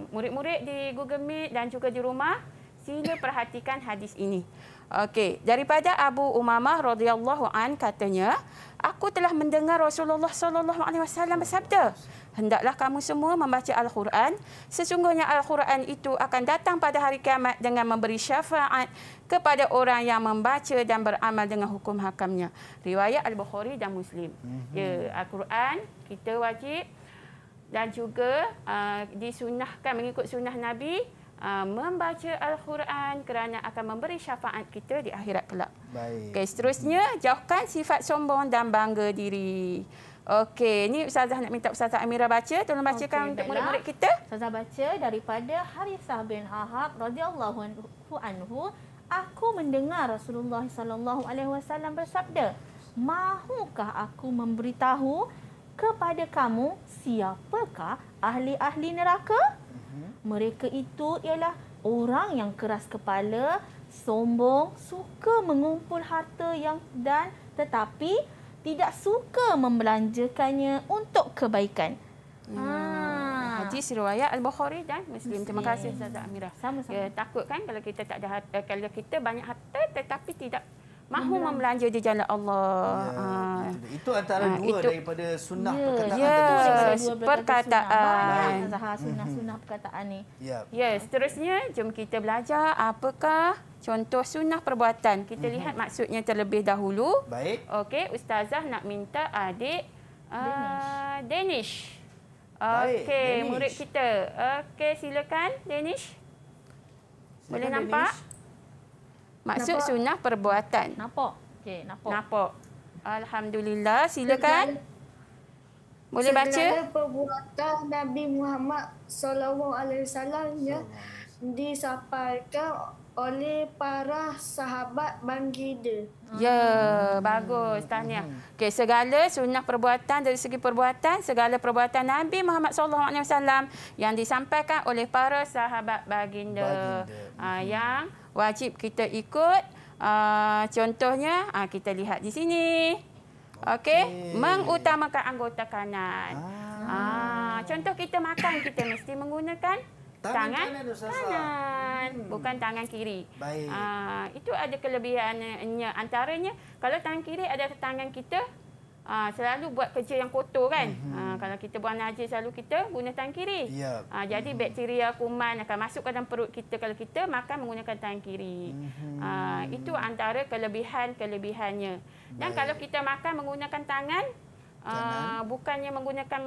S3: murid-murid di Google Meet dan juga di rumah, sila perhatikan hadis ini. Okey, daripada Abu Umamah radhiyallahu an katanya, aku telah mendengar Rasulullah sallallahu alaihi wasallam bersabda, hendaklah kamu semua membaca Al-Quran, sesungguhnya Al-Quran itu akan datang pada hari kiamat dengan memberi syafaat kepada orang yang membaca dan beramal dengan hukum hakamnya. Riwayat Al-Bukhari dan Muslim. Mm-hmm. Ya, Al-Quran kita wajib dan juga uh, disunahkan mengikut sunnah Nabi Ah, membaca al-Quran kerana akan memberi syafaat kita di akhirat kelak. Baik. Okey, seterusnya jauhkan sifat sombong dan bangga diri. Okey, ni ustazah nak minta ustazah Amira baca, tolong bacakan okay, untuk murid-murid
S2: kita. Ustazah baca daripada Harisah bin Hahab radhiyallahu anhu, aku mendengar Rasulullah sallallahu alaihi wasallam bersabda, "Mahukah aku memberitahu kepada kamu siapakah ahli-ahli neraka?" mereka itu ialah orang yang keras kepala, sombong, suka mengumpul harta yang dan tetapi tidak suka membelanjakannya untuk kebaikan. Hmm. Ha. Hadis
S3: riwayat Al-Bukhari dan Muslim. Terima kasih Ustazah Amirah. Sama-sama. Ya, takut kan kalau kita tak ada harta, eh, kalau kita banyak harta tetapi tidak mahu hmm. membelanja di jalan Allah. Ya, ha.
S1: itu, antara ha, dua itu, daripada sunnah ya, perkataan ya, tadi. Ya, perkataan.
S3: Sunnah-sunnah hmm. sunnah perkataan ni. Ya, ya, seterusnya, jom kita belajar apakah contoh sunnah perbuatan. Kita hmm. lihat maksudnya terlebih dahulu. Baik. Okey, Ustazah nak minta adik ah, Danish. uh, Danish. Okey, murid kita. Okey, silakan Danish. Boleh nampak? Danish. Maksud nampak. sunnah perbuatan. Nampak. Okey, nampak. Nampak. Alhamdulillah, silakan. Boleh baca? Segala
S2: perbuatan Nabi Muhammad SAW alaihi ya disampaikan oleh para sahabat Bangida. Ya, hmm.
S3: bagus. Tahniah. Hmm. Okey, segala sunnah perbuatan dari segi perbuatan, segala perbuatan Nabi Muhammad SAW yang disampaikan oleh para sahabat Baginda. Ha, yang hmm wajib kita ikut. Uh, contohnya, uh, kita lihat di sini. Okey, okay. mengutamakan anggota kanan. Ah. Ah. Contoh kita makan, kita mesti menggunakan tangan, tangan kanan, kanan. Hmm. bukan tangan kiri. Baik. Ah, itu ada kelebihannya antaranya, kalau tangan kiri ada tangan kita Ha, selalu buat kerja yang kotor kan. Mm-hmm. Ha, kalau kita buang najis selalu kita guna tangan kiri. Yep. Ha, ah, jadi mm-hmm. bakteria kuman akan masuk ke dalam perut kita kalau kita makan menggunakan tangan kiri. Mm-hmm.
S4: Ha, itu
S3: antara kelebihan-kelebihannya. Dan Baik. kalau kita makan menggunakan tangan, tangan. bukannya menggunakan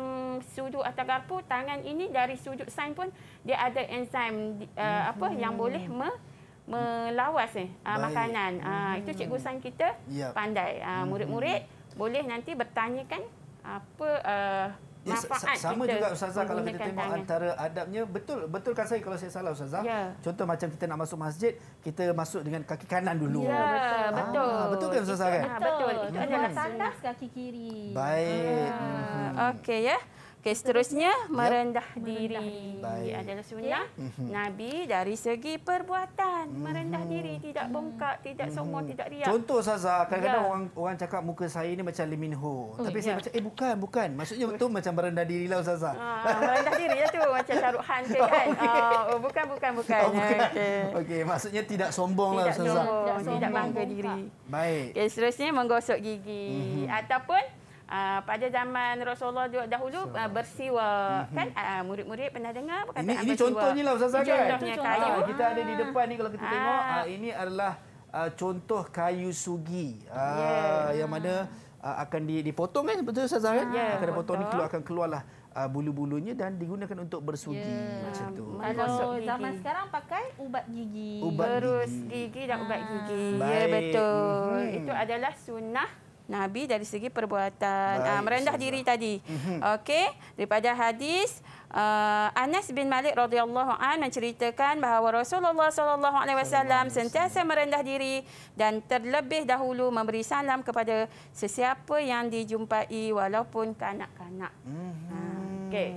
S3: sudu atau garpu, tangan ini dari sudut sains pun dia ada enzim mm-hmm. apa yang boleh me- melawas eh, makanan. Mm-hmm. Uh, itu mhm. cikgu sains kita yep. pandai. Mhm. murid-murid mm boleh nanti bertanyakan apa uh, manfaat kita. Ya, sama juga ustazah kalau kita tengok tangan.
S1: antara adabnya betul betul kan saya kalau saya salah ustazah. Ya. Contoh macam kita nak masuk masjid, kita masuk dengan kaki kanan dulu. Ya, betul. Ah, betul. Kan, betul ustazah kan? Betul. betul. Itu adalah hmm. tandas
S2: kaki
S3: kiri.
S1: Baik. Ya. Hmm.
S3: Okey ya. Okey, seterusnya merendah diri. Baik. adalah sunnah okay. Mm-hmm. Nabi dari segi perbuatan. Mm-hmm. Merendah diri, tidak mm-hmm. bongkak, tidak sombong, mm-hmm. tidak riak. Contoh Saza, kadang-kadang ya. orang
S1: orang cakap muka saya ini macam Lee Min Ho. Mm, Tapi yeah. saya ya. macam eh bukan, bukan. Maksudnya tu macam merendah diri lah Ustaz. Ah,
S3: merendah diri lah tu macam Shahrukh Khan ke oh, kan. Okay. Ah, oh, bukan, bukan, bukan. Oh, bukan. Okey.
S1: Okey, maksudnya tidak sombong lah, tidak lah Ustaz.
S3: Tidak sombong, tidak bangga diri. Baik. Okey, seterusnya menggosok gigi mm-hmm. ataupun Ah, pada zaman Rasulullah dahulu ah, so. bersiwa mm-hmm. kan ah, murid-murid
S1: pernah dengar apa kata ini, ini contohnya lah ustazah kan contohnya kayu ha, kita ada di depan ni kalau kita ha. tengok ha, ini adalah uh, contoh kayu sugi uh, yeah. yang mana uh, akan dipotong kan betul ustazah kan yeah, akan dipotong ni keluar akan keluarlah Uh, bulu-bulunya dan digunakan untuk bersugi yeah. macam tu.
S3: Kalau so, zaman
S2: sekarang pakai ubat gigi. Ubat Berus gigi.
S3: gigi dan ubat gigi. Ya yeah, betul. Mm-hmm. Itu adalah sunnah Nabi dari segi perbuatan. Ah, Baik, uh, merendah sahabat. diri tadi. Mhm. Okey, daripada hadis uh, Anas bin Malik radhiyallahu an menceritakan bahawa Rasulullah sallallahu alaihi wasallam sentiasa merendah diri dan terlebih dahulu memberi salam kepada sesiapa yang dijumpai walaupun kanak-kanak. Mm -hmm. uh, Okey.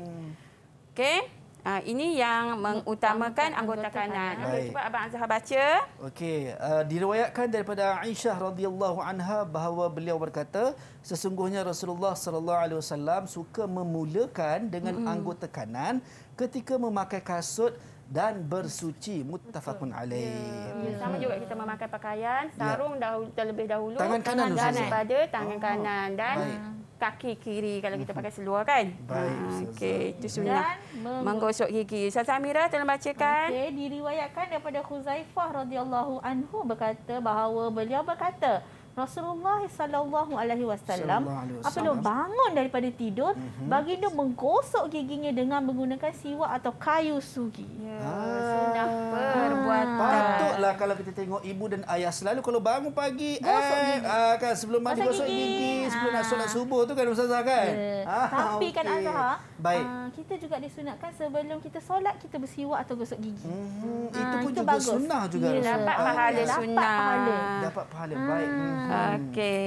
S3: Okey. Uh, ini yang mengutamakan anggota kanan. Baik. Cuba Abang Azhar baca.
S1: Okey, uh, diriwayatkan daripada Aisyah radhiyallahu anha bahawa beliau berkata, sesungguhnya Rasulullah sallallahu alaihi wasallam suka memulakan dengan -hmm. anggota kanan ketika memakai kasut dan bersuci muttafaqun ya. alaih. Ya.
S3: Ya. Sama juga kita memakai pakaian, ya. sarung ya. dahulu terlebih dahulu tangan kanan daripada ya. tangan oh. kanan dan Baik kaki kiri kalau kita pakai seluar kan. Baik. Ah, okey, itu sunnah. Menggosok gigi. Ustaz Amira telah bacakan. Okey,
S2: diriwayatkan daripada Khuzaifah radhiyallahu anhu berkata bahawa beliau berkata, Rasulullah sallallahu alaihi wasallam apabila bangun daripada tidur mm-hmm. baginda menggosok giginya dengan menggunakan siwak atau kayu sugi. Ya. Yeah.
S4: Ah. Sunnah
S2: perbuatan.
S4: Patutlah
S1: kalau kita tengok ibu dan ayah selalu kalau bangun pagi eh, gosok eh, gigi. Ah, kan sebelum mandi gosok gigi, gigi ah. sebelum ah. nak solat subuh tu kan ustazah kan. Yeah. Ah, Tapi okay. kan Azhar
S2: Baik. Uh, kita juga disunatkan sebelum kita solat kita bersiwak atau gosok gigi. Hmm, uh, itu pun itu juga bagus. sunnah juga. Ya, dapat pahala sunnah. Dapat
S1: pahala. Dapat Hmm. Baik. Hmm. Hmm. Okey.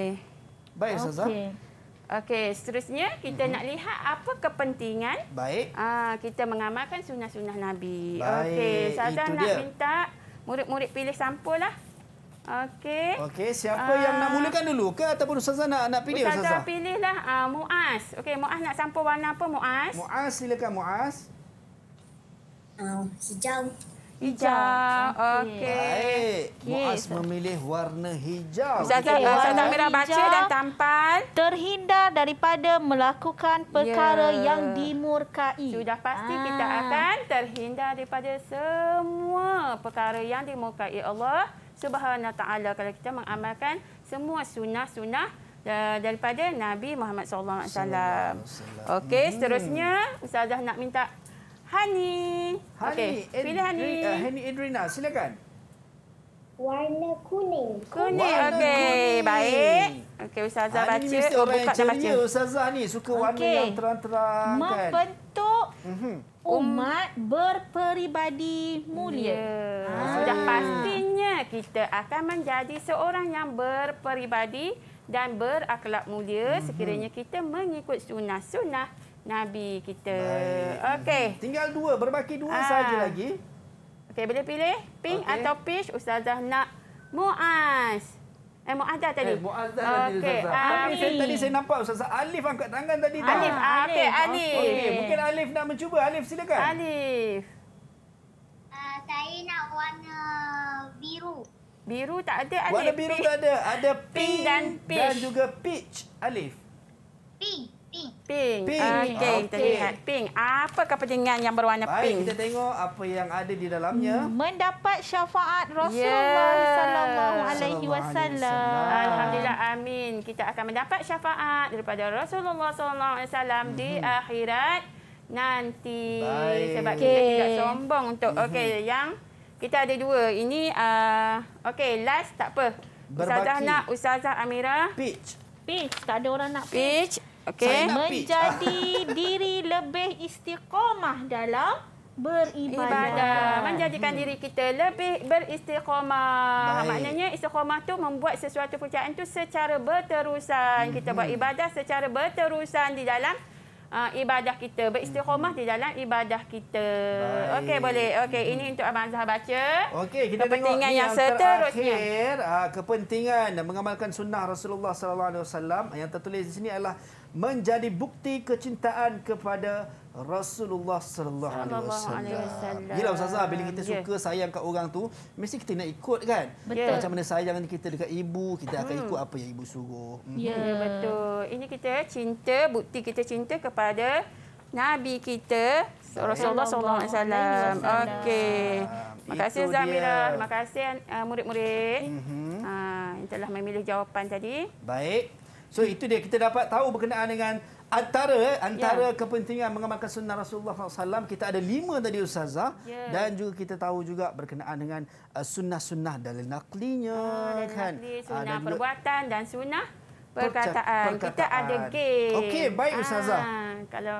S1: Baik, Ustazah. Okay.
S3: Okey, seterusnya kita mm -hmm. nak lihat apa kepentingan Baik. Uh, kita mengamalkan sunnah-sunnah Nabi. Okey, Ustazah nak dia. minta murid-murid pilih sampul lah. Okey. Okey, siapa uh, yang nak mulakan
S1: dulu ke ataupun Ustazah nak, nak pilih Ustazah? Ustazah
S3: pilihlah uh, Muaz. Okey, Muaz nak sampul warna apa Muaz? Muaz, silakan Muaz.
S1: Uh, hijau. Hijau. Okey. Okay. Okay.
S2: Muaz memilih warna hijau. Ustazah okay. Merah baca dan tampan. Terhindar daripada melakukan perkara yeah. yang dimurkai. Sudah pasti ah. kita akan
S3: terhindar daripada semua perkara yang dimurkai ya Allah SWT. Kalau kita mengamalkan semua sunnah-sunnah ya, daripada Nabi Muhammad SAW. Okey, hmm. seterusnya Ustazah nak minta
S1: Hani.
S4: Okey, pilih Hani. Uh, hani
S1: Adriana, silakan.
S3: Warna kuning. Kuning. Okey, okay. baik. Okey, Ustazah ah, baca. mesti oh, orang yang
S1: baca. Ustazah ni suka okay. warna yang terang-terang.
S2: Membentuk kan? Mhm. umat berperibadi mulia. Yeah. Ah. Sudah pastinya kita
S3: akan menjadi seorang yang berperibadi dan berakhlak mulia mhm. sekiranya kita mengikut sunnah-sunnah Nabi kita.
S1: Okey. Tinggal dua, berbaki dua ah. saja lagi.
S3: Okey, boleh pilih pink okay. atau peach ustazah nak
S1: Muaz. Eh Muaz dah tadi. Eh Muaz dah okay. tadi ustazah. Tapi tadi saya nampak ustazah Alif angkat tangan tadi tu. Alif. Ah, Okey, Alif. Okey, mungkin Alif nak mencuba. Alif silakan. Alif.
S4: Ah, saya nak warna biru.
S1: Biru
S3: tak ada Alif. Warna biru tak ada. Ada
S1: pink, pink dan, peach. dan juga peach. Alif.
S4: Pink.
S3: Pink. Pink. Ah, ah, okey, okay. kita lihat pink. Apa kepentingan yang berwarna
S4: Baik, pink? Baik, kita
S1: tengok apa yang ada di
S4: dalamnya.
S3: Mendapat syafaat ya. Rasulullah yeah. SAW. Alhamdulillah, amin. Kita akan mendapat syafaat daripada Rasulullah SAW mm -hmm. di mhm. akhirat nanti. Baik. Sebab okay. kita tidak sombong untuk... Mm -hmm. Okey, yang kita ada dua. Ini, uh, okey, last tak apa. Ustazah nak, Ustazah Amira. Peach. Peach, tak ada orang nak peach. Peach. Okay. Menjadi diri lebih istiqomah dalam beribadah. Menjadikan hmm. diri kita lebih beristiqomah. Maknanya istiqomah tu membuat sesuatu percayaan tu secara berterusan. Hmm. Kita buat hmm. ibadah secara berterusan di dalam uh, ibadah kita. Beristiqomah hmm. di dalam ibadah kita.
S1: Okey boleh. Okey hmm. ini
S3: untuk Abang Zah baca.
S1: Okey kita kepentingan tengok yang, yang seterusnya. Terakhir, uh, kepentingan mengamalkan sunnah Rasulullah sallallahu alaihi wasallam yang tertulis di sini adalah menjadi bukti kecintaan kepada Rasulullah sallallahu alaihi wasallam. Yalah ustazah bila kita yeah. suka sayang kat orang tu mesti kita nak ikut kan. Betul. Macam mana sayang kita dekat ibu kita akan hmm. ikut apa yang ibu suruh. Hmm. Ya yeah,
S3: betul. Ini kita eh, cinta bukti kita cinta kepada nabi kita Rasulullah sallallahu alaihi wasallam. Okey.
S1: Terima kasih Zamira, terima
S3: kasih eh, murid-murid. Mm -hmm. Ha, itulah memilih jawapan tadi.
S1: Baik. So itu dia kita dapat tahu berkenaan dengan antara eh, antara yeah. kepentingan mengamalkan sunnah Rasulullah SAW. Kita ada lima tadi Ustazah. Yeah. Dan juga kita tahu juga berkenaan dengan uh, sunnah-sunnah dalil naklinya. Ah, kan? nakli, ah, sunnah ah, perbuatan dan sunnah perkataan. perkataan. Kita ada
S3: game. Okey, baik ah, Ustazah. Ah, kalau...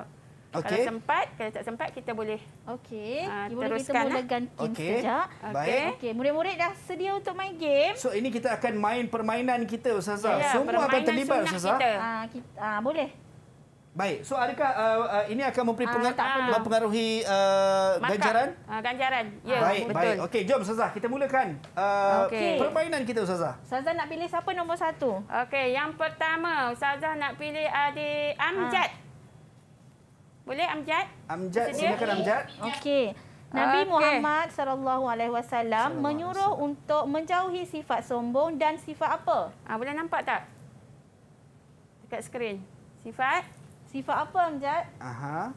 S3: Okay. Kalau sempat, kalau tak sempat kita boleh.
S1: Okey. Uh, ah,
S3: boleh kita mulakan lah. game okay. sekejap. Okey.
S2: Okey, murid-murid
S1: dah sedia untuk main game? So ini kita akan main permainan kita ustazah. Yeah, ya, Semua akan terlibat ustazah. Ah, kita uh, boleh. Baik. So adakah uh, uh, ini akan memberi uh, mempengaruhi uh, ganjaran?
S3: Uh, ganjaran. Ya, yeah, baik, betul. Baik.
S1: Okey, jom ustazah kita mulakan uh, okay. permainan kita ustazah.
S3: Ustazah nak pilih siapa nombor satu? Okey, yang pertama ustazah nak pilih
S2: adik Amjad. Uh. Boleh Amjad?
S1: Amjad silakan Amjad.
S2: Okey. Nabi ah, okay. Muhammad sallallahu alaihi wasallam menyuruh Allah. untuk menjauhi sifat sombong dan sifat apa? Ah boleh nampak tak? Dekat skrin. Sifat? Sifat apa Amjad?
S1: Aha.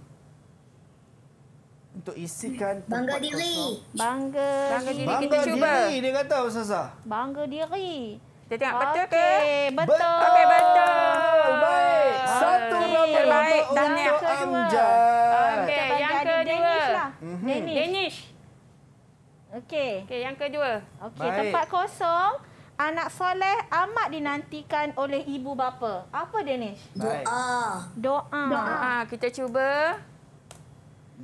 S1: Untuk isikan bangga diri.
S2: Bangga, bangga diri. bangga diri. Bangga diri
S1: kita cuba. Bangga diri dia kata Ustazah.
S2: Bangga diri. Jadi tengok betul okay. ke? Betul. Okey, betul. Baik.
S3: Ah, Satu okay. ramai untuk Tahniah. Okey, yang kedua. Okay. Yang kedua. Danish lah.
S4: Mhm. Danish.
S2: Okey. Okey, yang kedua. Okey, tempat kosong. Anak soleh amat dinantikan oleh ibu bapa. Apa Danish? Doa. Doa. Doa. Ah, kita cuba.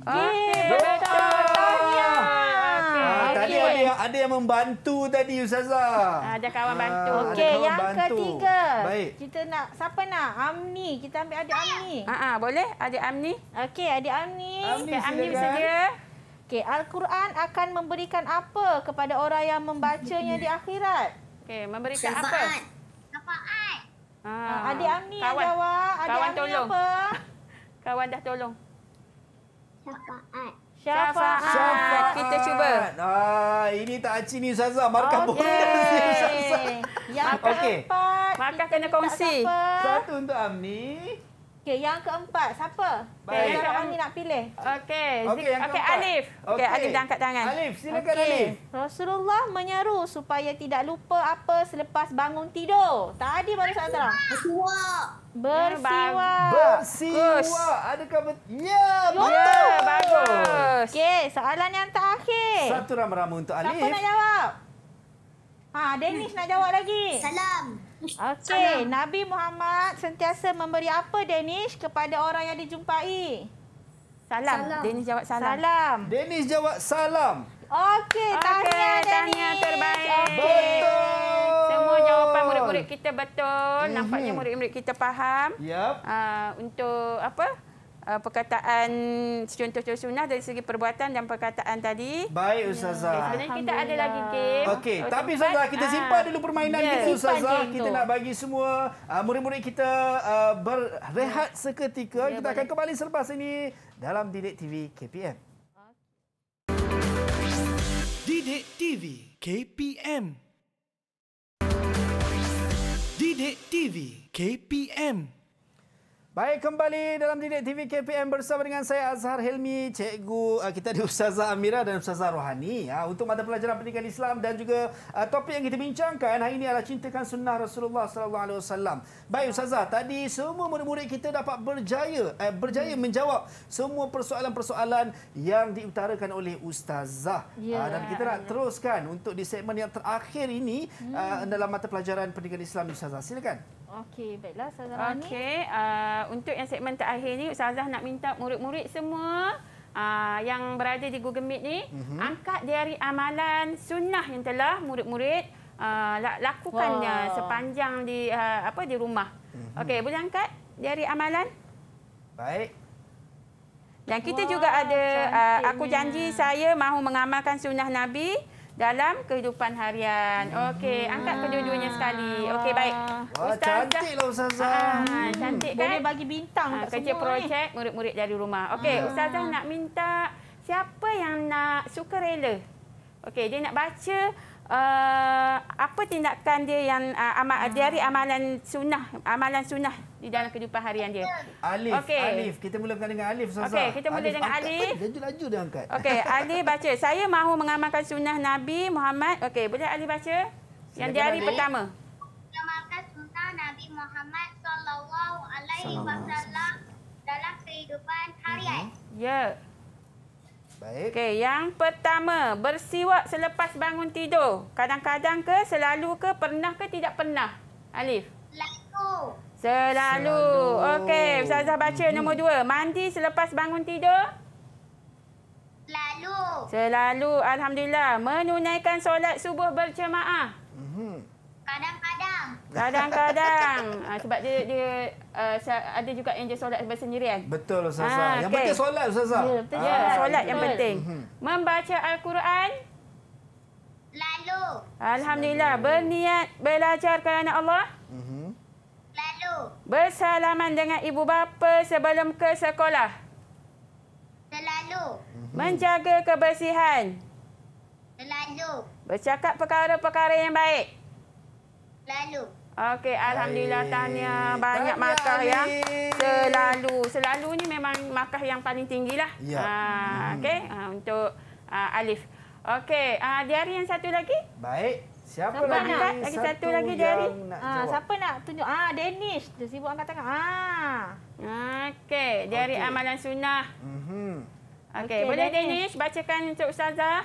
S4: Okey.
S1: Betul. Tahniah. Ah, ah, tadi okay. ada yang ada yang membantu tadi Ustazah.
S2: Ah, ada kawan bantu. Okey, yang bantu. ketiga. Baik. Kita nak siapa nak? Amni, kita ambil adik Amni. Ah ah, boleh? Adik Amni. Okey, adik Amni. Amni okay, bersedia? Okey, Al-Quran akan memberikan apa kepada orang yang membacanya di akhirat? Okey, memberikan Syafaat. apa? Syafaat.
S4: ah. adik Amni kawan. yang
S2: jawab. Adik kawan Amni tolong. apa?
S3: Kawan dah tolong. Syafaat syafaat. syafaat. Kita cuba.
S1: Ah, ini tak aci ni Ustazah. Markah okay. bonus ni
S2: Ustazah. okay.
S3: keempat. Markah kena
S2: kongsi. Satu
S1: untuk Amni.
S2: Okey, yang keempat siapa? Baik. Okay, yang ni nak pilih. Okey. Okey, okay, Alif. Okey, okay, Alif dah angkat tangan. Alif, silakan okay. Alif. Rasulullah menyeru supaya tidak lupa apa selepas bangun tidur. Tadi baru saya tahu. Bersiwa. Bersiwa. Bersiwa. Adakah betul? Ya, ya, betul. Ya, bagus. Okey, soalan yang terakhir. Satu
S1: ramai-ramai untuk Alif. Siapa nak jawab?
S2: Ha, Dennis nak jawab lagi. Salam. Okey, Nabi Muhammad sentiasa memberi apa Danish kepada orang yang dijumpai? Salam. salam. Danish jawab salam. Salam. Danish
S1: jawab salam.
S2: Okey, tanya okay, tahniah terbaik. Okay. Betul.
S1: Semua jawapan murid-murid
S3: kita betul. Mm -hmm. Nampaknya murid-murid kita faham. Yep. Uh, ah, untuk apa? uh, perkataan contoh-contoh sunnah dari segi perbuatan dan perkataan tadi.
S1: Baik Ustazah. Okay, sebenarnya
S3: kita ada lagi game. Okey, oh, tapi Ustazah kita ah. simpan dulu permainan yeah. kita Ustazah. Kita nak
S1: bagi semua uh, murid-murid kita uh, berehat seketika. Yeah, kita boleh. akan kembali selepas ini dalam Didik TV KPM. Didik TV KPM. Didik TV KPM. Baik kembali dalam Didik TV KPM bersama dengan saya Azhar Helmi, cikgu uh, kita di Ustazah Amira dan Ustazah Rohani ya, untuk mata pelajaran pendidikan Islam dan juga uh, topik yang kita bincangkan hari ini adalah cintakan sunnah Rasulullah sallallahu alaihi wasallam. Baik Ustazah, tadi semua murid-murid kita dapat berjaya eh, berjaya hmm. menjawab semua persoalan-persoalan yang diutarakan oleh Ustazah. Yeah, uh, ya. dan kita nak yeah. teruskan untuk di segmen yang terakhir ini hmm. uh, dalam mata pelajaran pendidikan Islam Ustazah. Silakan.
S3: Okey, baiklah Ustazah Rohani. Okey, uh... Ah, untuk yang segmen terakhir ni Ustazah nak minta murid-murid semua uh, yang berada di Google Meet ni mm-hmm. angkat dari amalan sunnah yang telah murid-murid uh, ah, lakukannya Wah. sepanjang di uh, apa di rumah. Mm-hmm. Okey, boleh angkat dari amalan?
S1: Baik. Dan kita Wah, juga ada uh, aku janji saya
S3: mahu mengamalkan sunnah Nabi dalam kehidupan harian. Okey, angkat kedua-duanya sekali. Okey, baik. Ustazah. Wah, cantiklah Ustazah. Ah, ah, cantik kan? Boleh bagi bintang ah, kerja projek murid-murid dari rumah. Okey, ah. Ustazah nak minta siapa yang nak suka rela. Okey, dia nak baca uh, apa tindakan dia yang uh, eh, amal hmm. dari amalan sunnah amalan sunnah di dalam kehidupan harian dia. Alif, okay. Alif.
S1: Kita mulakan dengan Alif Sosa. Okey, kita mula dengan angkat. Alif. Laju-laju dia angkat. Okey,
S3: Alif baca. Saya mahu mengamalkan sunnah Nabi Muhammad. Okey, boleh Alif baca? Silakan yang dari pertama.
S4: Mengamalkan sunnah Nabi Muhammad sallallahu alaihi wasallam dalam kehidupan harian. Ya.
S3: Yeah. Baik. Okey, yang pertama, bersiwak selepas bangun tidur. Kadang-kadang ke, selalu ke, pernah ke, tidak pernah? Alif. Selalu. Selalu. Okey, Ustazah baca hmm. nombor dua. Mandi selepas bangun tidur? Selalu. Selalu, alhamdulillah. Menunaikan solat subuh berjemaah?
S1: Mhm.
S4: Kadang Kadang-kadang uh,
S3: sebab dia dia uh, ada juga yang dia solat bersendirian. Betul Ustazah. Ha, yang okay.
S1: penting solat Ustazah. Ya, betul ha, ya. Solat betul. yang penting. Mhm.
S3: Membaca Al-Quran lalu. Alhamdulillah berniat belajar kerana Allah. Mhm. Lalu. Bersalaman dengan ibu bapa sebelum ke sekolah.
S4: Selalu. Mhm.
S3: Menjaga kebersihan. Lalu. Bercakap perkara-perkara yang baik.
S4: Lalu. Okey, alhamdulillah Baik. tahniah. Banyak Baik makah ya. Selalu.
S3: Selalu ni memang makah yang paling tinggilah. Ya. Ha, okey, ha, untuk uh, Alif. Okey, uh, diari yang satu lagi?
S1: Baik. Siapa, siapa lagi? Nak? Lagi satu, satu lagi diari.
S3: Ha, siapa nak tunjuk? Ah, Danish. Dia sibuk angkat tangan. Ah. Okey, diari okay. amalan sunnah. Mhm. Okey, okay. boleh Danish bacakan untuk ustazah?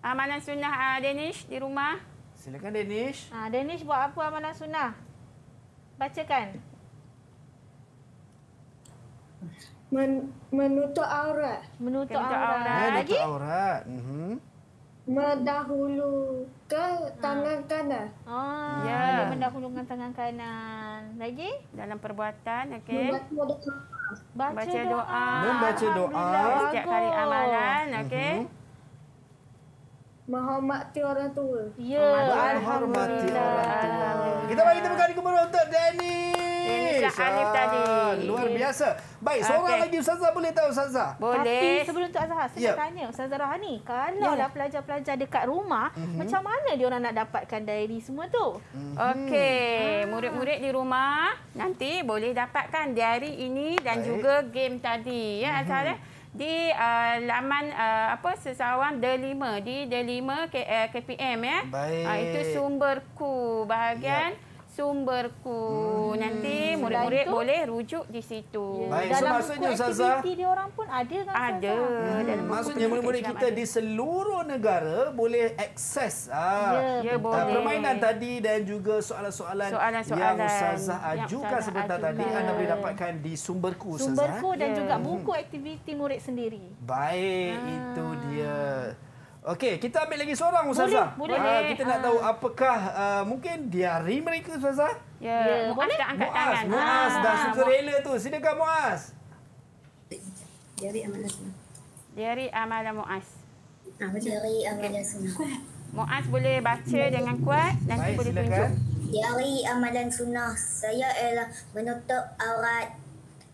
S3: Amalan sunnah uh, Danish di
S1: rumah. Silakan Danish.
S2: Ha, Danish buat apa amalan sunnah? Bacakan. Men, menutup aurat. Menutup aurat. aurat. Ha, menutup
S1: aurat. Lagi? Mm -hmm.
S2: Mendahulu ke ha. tangan ha. kanan. Oh. ya. Mendahulu dengan tangan kanan. Lagi?
S3: Dalam perbuatan. Okay. Membaca doa. Baca doa. Membaca doa. Setiap kali amalan. Okay.
S1: Mm -hmm.
S2: Menghormati orang tua. Ya. Menghormati orang tua. Kita bagi tepuk
S1: tangan untuk Danny. Alif tadi. Ah, luar biasa. Baik, seorang okay. lagi Ustazah boleh tahu Ustazah? Boleh. Tapi
S2: sebelum tu Azhar, saya yeah. tanya Ustazah Rohani, kalau yeah. pelajar-pelajar dekat rumah, mm -hmm. macam mana dia orang nak dapatkan diary semua tu? Mm -hmm. Okey, ah. murid-murid di rumah
S3: nanti boleh dapatkan diary ini dan Baik. juga game tadi. Ya, Azhar mm -hmm. eh di uh, laman uh, apa sesawang Delima di Delima KPM eh, ya. Uh, itu sumberku bahagian ya sumberku. Hmm. Nanti murid-murid boleh rujuk di situ. Ya. Baik, dalam so, buku Zaza, dia orang pun ada kan Ada. Hmm. Dalam maksudnya murid-murid kita
S1: ada. di seluruh negara boleh akses ah ya, ya boleh. Ah, permainan tadi dan juga soalan-soalan, yang Ustazah ajukan sebentar tadi anda boleh dapatkan di sumberku Ustazah. Sumberku dan ya. juga
S2: buku aktiviti murid sendiri.
S1: Baik, ha. itu dia. Okey, kita ambil lagi seorang Ustazah. Boleh, boleh. Uh, kita nak ah. tahu apakah uh, mungkin diari mereka Ustazah? Ya, yeah. Ya, yeah. Muaz angkat Muaz, tangan. Muaz, ha. dah suka rela tu. Silakan Muaz. Diari amalan sunnah.
S3: Diari amalan Muaz. Diari amalan sunnah. Muaz boleh baca dengan kuat. Nanti Baik, boleh silakan. tunjuk.
S4: Diari amalan sunnah. Saya ialah menutup aurat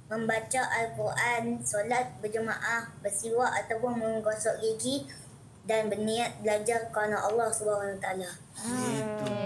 S4: membaca Al-Quran, solat berjemaah, bersiwak ataupun menggosok gigi, dan berniat belajar kerana Allah Subhanahu taala. Hmm.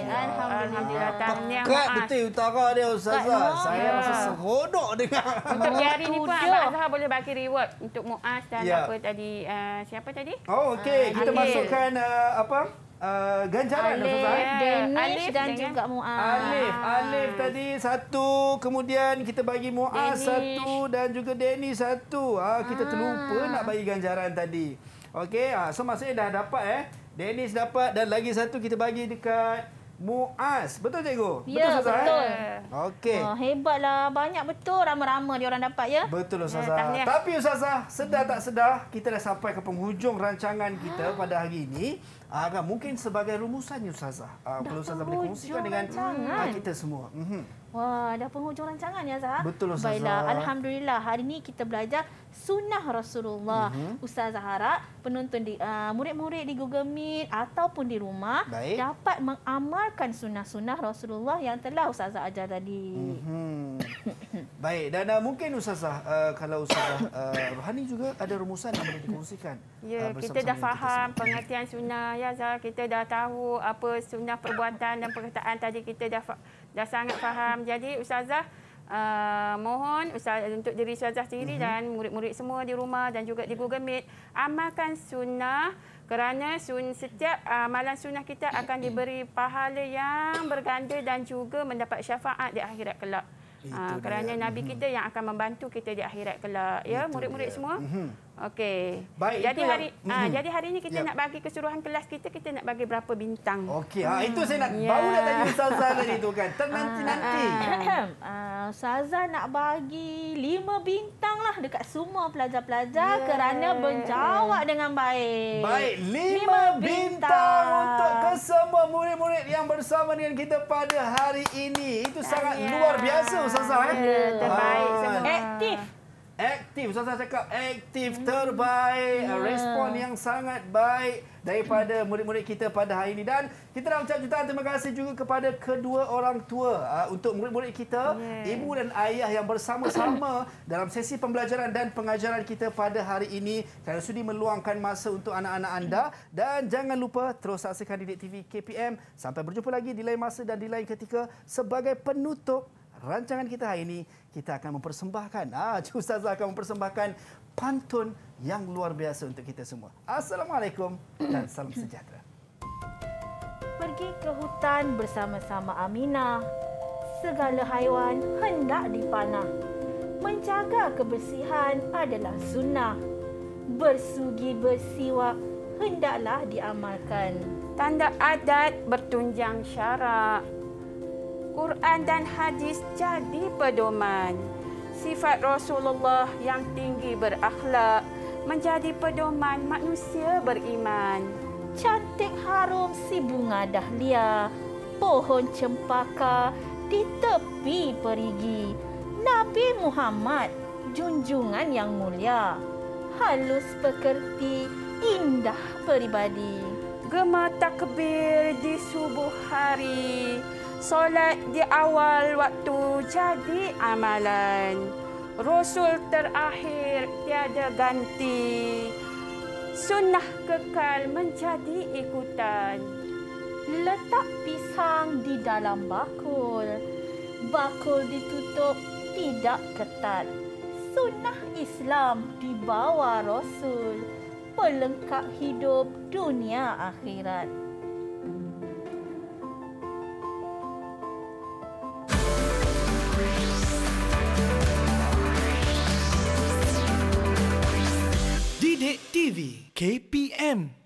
S4: Alhamdulillah. Alhamdulillah. betul
S1: utara dia Ustazah. Saya ya. rasa serodok dengar.
S3: Untuk hari ini pun Abang Azhar boleh bagi reward untuk Muaz dan ya. apa
S1: tadi. Uh, siapa tadi? Oh, okey. Uh, Kita Alil. masukkan uh, apa? Uh, ganjaran Alif, Danish Alif dan ah. juga Muaz. Alif, Alif tadi satu, kemudian kita bagi Muaz satu dan juga Danish satu. Ah, kita terlupa ah. nak bagi ganjaran tadi. Okey, ha, so maksudnya dah dapat eh. Dennis dapat dan lagi satu kita bagi dekat Muaz. Betul cikgu? Ya, betul sahaja. Eh? Betul. Eh? Okey. Oh,
S2: hebatlah. Banyak betul ramai ramai dia orang dapat ya. Betul Ustazah. Ya, Tapi Ustazah, sedar tak sedar,
S1: kita dah sampai ke penghujung rancangan kita ha. pada hari ini. Ah, agak mungkin sebagai rumusan Ustazah. Ah, perlu Ustazah berkongsi kongsikan dengan ah, rancangan. kita semua. Mhm. Mm
S2: Wah, ada penghujung rancangan ya, Zah. Betul, Ustazah. Baiklah, Alhamdulillah. Hari ini kita belajar sunnah Rasulullah. Mm-hmm. Ustaz Zahara, penonton di, uh, murid-murid di Google Meet ataupun di rumah Baik. dapat mengamalkan sunnah-sunnah Rasulullah yang telah Ustazah ajar tadi. Mm-hmm.
S1: Baik, dan uh, mungkin Ustazah, uh, kalau Ustazah uh, Rohani juga ada rumusan yang boleh dikongsikan. Ya, uh, kita dah faham kita pengertian
S3: sunnah, ya Zah. Kita dah tahu apa sunnah perbuatan dan perkataan tadi. Kita dah, dah sangat faham. Jadi, Ustazah, Uh, mohon Ustaz, untuk diri Ustazah sendiri uh-huh. dan murid-murid semua di rumah dan juga di Google Meet amalkan sunnah kerana sun, setiap uh, amalan uh, sunnah kita akan diberi pahala yang berganda dan juga mendapat syafaat di akhirat kelak. Ha, kerana dia. Nabi mhm. kita yang akan membantu kita di akhirat kelak. Ya, murid-murid ya. semua. Mm-hmm. Okey. Baik. Jadi itu hari yang... Ah, ha, hmm. jadi hari ini kita yep. nak bagi keseluruhan kelas kita kita nak bagi berapa bintang. Okey. Ha, itu saya nak yeah.
S2: baru nak tanya Saza tadi
S1: tu kan. Ternanti ah, nanti. nanti.
S2: Saza nak bagi lima bintang lah dekat semua pelajar-pelajar yeah. kerana menjawab dengan baik. Baik. Lima, lima bintang. bintang untuk kesemua
S1: murid-murid yang bersama dengan kita pada hari ini. Itu sangat ya. luar biasa Saza. Eh? Yeah, terbaik ha. semua. Aktif aktif. Saya cakap aktif terbaik. Yeah. Respon yang sangat baik daripada murid-murid kita pada hari ini. Dan kita nak ucap jutaan terima kasih juga kepada kedua orang tua uh, untuk murid-murid kita, yeah. ibu dan ayah yang bersama-sama dalam sesi pembelajaran dan pengajaran kita pada hari ini. Kerana sudi meluangkan masa untuk anak-anak anda. Dan jangan lupa terus saksikan Didik TV KPM. Sampai berjumpa lagi di lain masa dan di lain ketika sebagai penutup rancangan kita hari ini kita akan mempersembahkan ah cikgu ustazah akan mempersembahkan pantun yang luar biasa untuk kita semua. Assalamualaikum dan salam sejahtera.
S2: Pergi ke hutan bersama-sama Amina. Segala haiwan hendak dipanah. Menjaga kebersihan adalah sunnah. Bersugi bersiwak hendaklah diamalkan. Tanda adat
S3: bertunjang syarak. Quran dan hadis jadi pedoman. Sifat Rasulullah yang tinggi berakhlak menjadi
S2: pedoman manusia beriman. Cantik harum si bunga dahlia, pohon cempaka di tepi perigi. Nabi Muhammad junjungan yang mulia, halus pekerti, indah peribadi. Gemar takbir di
S3: subuh hari, solat di awal waktu jadi amalan. Rasul terakhir tiada ganti. Sunnah kekal menjadi ikutan.
S2: Letak pisang di dalam bakul. Bakul ditutup tidak ketat. Sunnah Islam di bawah Rasul. Pelengkap hidup dunia akhirat.
S1: Sidik TV KPM